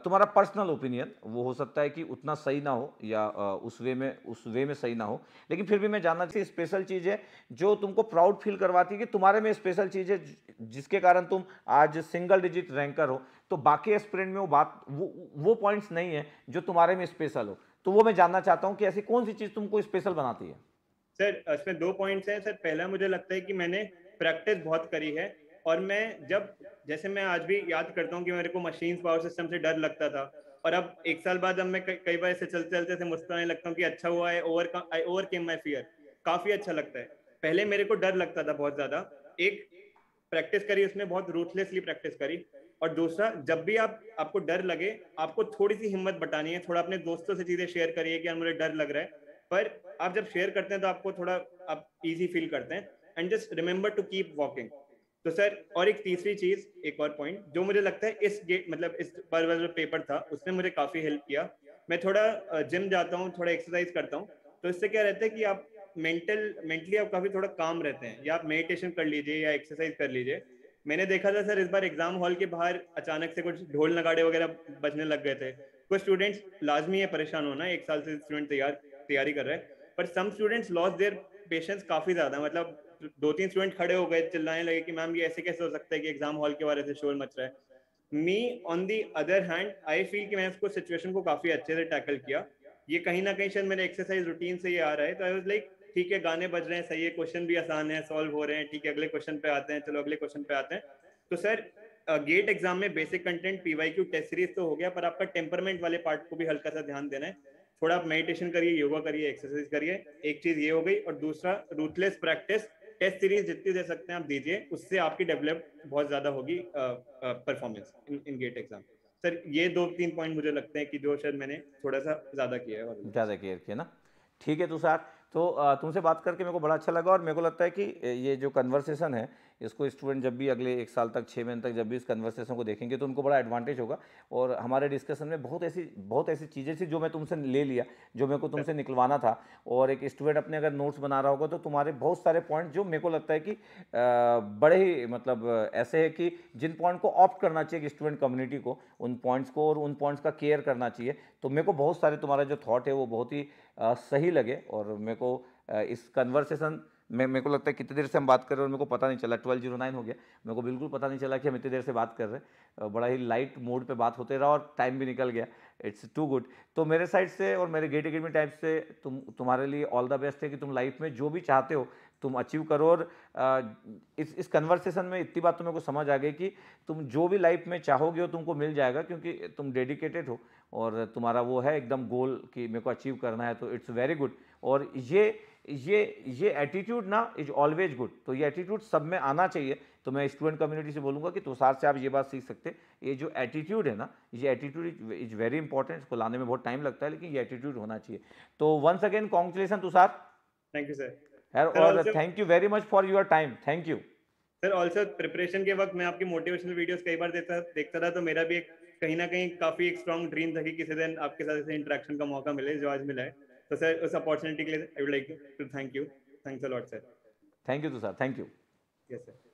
[SPEAKER 1] तुम्हारा पर्सनल ओपिनियन वो हो सकता है कि उतना सही ना हो या उस वे में उस वे में सही ना हो लेकिन फिर भी मैं जानना चाहिए स्पेशल चीज़ है जो तुमको प्राउड फील करवाती है कि तुम्हारे में स्पेशल चीज़ है जिसके कारण तुम आज सिंगल डिजिट रैंकर हो तो बाकी एस्पिरेंट में वो बात वो वो पॉइंट्स नहीं है जो तुम्हारे में स्पेशल हो तो वो मैं जानना चाहता
[SPEAKER 2] हूँ कि ऐसी कौन सी चीज़ तुमको स्पेशल बनाती है सर इसमें दो पॉइंट्स हैं सर पहला मुझे लगता है कि मैंने प्रैक्टिस बहुत करी है और मैं जब जैसे मैं आज भी याद करता हूँ कि मेरे को मशीन पावर सिस्टम से डर लगता था और अब एक साल बाद अब मैं कई बार ऐसे चलते चलते ऐसे मुस्कुराने लगता हूँ कि अच्छा हुआ है over I overcame my fear काफी अच्छा लगता है पहले मेरे को डर लगता था बहुत ज्यादा एक प्रैक्टिस करी उसमें बहुत रूथलेसली प्रैक्टिस करी और दूसरा जब भी आप आपको डर लगे आपको थोड़ी सी हिम्मत बटानी है थोड़ा अपने दोस्तों से चीजें शेयर करिए कि यार मुझे डर लग रहा है पर आप जब शेयर करते हैं तो आपको थोड़ा आप इजी फील करते हैं and just remember to keep walking तो सर और एक तीसरी चीज एक और पॉइंट जो मुझे लगता है इस गेट मतलब इस पर जो पेपर था उसने मुझे काफी हेल्प किया मैं थोड़ा जिम जाता हूँ थोड़ा एक्सरसाइज करता हूँ तो इससे क्या रहता है कि आप मेंटल मेंटली आप काफी थोड़ा काम रहते हैं या आप मेडिटेशन कर लीजिए या एक्सरसाइज कर लीजिए मैंने देखा था सर इस बार एग्जाम हॉल के बाहर अचानक से कुछ ढोल नगाड़े वगैरह बजने लग गए थे कुछ स्टूडेंट्स लाजमी है परेशान होना एक साल से स्टूडेंट तैयार तैयारी कर रहे हैं पर some students loss their patience काफी ज्यादा मतलब दो तीन स्टूडेंट खड़े हो गए चिल्लाने लगे कि मैम ये ऐसे कैसे हो सकता है कि एग्जाम हॉल के बारे से शोर मच रहा है me on the other hand I feel कि मैं उसको सिचुएशन को काफी अच्छे से टैकल किया ये कहीं ना कहीं शायद मेरे एक्सरसाइज रूटीन से ये आ रहा है तो आई वाज लाइक ठीक है गाने बज रहे हैं सही है क्वेश्चन भी आसान है सॉल्व हो रहे हैं ठीक है अगले क्वेश्चन पे आते हैं चलो अगले क्वेश्चन पे आते हैं तो सर गेट एग्जाम में basic content PYQ test series तो हो गया पर आपका टेम्परमेंट वाले पार्ट को भी हल्का सा ध्यान देना है थोड़ा आप मेडिटेशन करिए योगा करिए एक्सरसाइज करिए एक चीज ये हो गई और दूसरा रूथलेस प्रैक्टिस टेस्ट सीरीज जितनी दे सकते हैं आप दीजिए उससे आपकी डेवलप बहुत ज्यादा होगी performance in gate exam sir ये दो तीन पॉइंट मुझे लगते हैं कि जो शायद मैंने थोड़ा सा ज्यादा किया है
[SPEAKER 1] ज्यादा केयर किया ना ठीक है
[SPEAKER 2] तुषार तो तुमसे बात करके मेरे को बड़ा अच्छा लगा और मेरे को लगता है कि ये जो
[SPEAKER 1] कन्वर्सेशन है इसको स्टूडेंट जब भी अगले एक साल तक छः महीने तक जब भी इस कन्वर्सेशन को देखेंगे तो उनको बड़ा एडवांटेज होगा और हमारे डिस्कशन में बहुत ऐसी बहुत ऐसी चीज़ें थी जो मैं तुमसे ले लिया जो मेरे को तुमसे निकलवाना था और एक स्टूडेंट अपने अगर नोट्स बना रहा होगा तो तुम्हारे बहुत सारे पॉइंट जो मेरे को लगता है कि बड़े ही मतलब ऐसे है कि जिन पॉइंट को ऑप्ट करना चाहिए स्टूडेंट कम्युनिटी को उन पॉइंट्स को और उन पॉइंट्स का केयर करना चाहिए तो मेरे को बहुत सारे तुम्हारा जो थाट है वो बहुत ही सही लगे और मेरे को इस कन्वर्सेशन मैं मेरे को लगता है कितनी देर से हम बात कर रहे हैं और मेरे को पता नहीं चला ट्वेल्व जीरो नाइन हो गया मेरे को बिल्कुल पता नहीं चला कि हम इतनी देर से बात कर रहे हैं बड़ा ही लाइट मोड पे बात होते रहा और टाइम भी निकल गया इट्स टू गुड तो मेरे साइड से और मेरे गेट अकेडमी टाइप से तुम तुम्हारे लिए ऑल द बेस्ट है कि तुम लाइफ में जो भी चाहते हो तुम अचीव करो और इस इस कन्वर्सेशन में इतनी बात तुम्हें को समझ आ गई कि तुम जो भी लाइफ में चाहोगे वो तुमको मिल जाएगा क्योंकि तुम डेडिकेटेड हो और तुम्हारा वो है एकदम गोल कि मेरे को अचीव करना है तो इट्स वेरी गुड और ये ये ये एटीट्यूड ना इज ऑलवेज गुड तो ये एटीट्यूड सब में आना चाहिए तो मैं स्टूडेंट कम्युनिटी से बोलूँगा कि तुषार से आप ये बात सीख सकते ये जो एटीट्यूड है ना ये एटीट्यूड इज वेरी इंपॉर्टेंट इसको लाने में बहुत टाइम लगता है लेकिन ये एटीट्यूड होना चाहिए
[SPEAKER 2] तो once again congratulation Tushar thank you sir और thank you very much for your time thank you sir also preparation के वक्त मैं आपकी मोटिवेशनल वीडियोस कई बार देखता देखता था तो मेरा भी एक कहीं ना कहीं काफी एक स्ट्रॉन्ग ड्रीम था कि किसी दिन आपके साथ ऐसे इंटरेक्शन का मौका मिले जो आज मिला है So, sir, this opportunity, I would like to thank you. Thanks a lot, sir.
[SPEAKER 1] Thank you, sir. Thank you.
[SPEAKER 2] Yes, sir.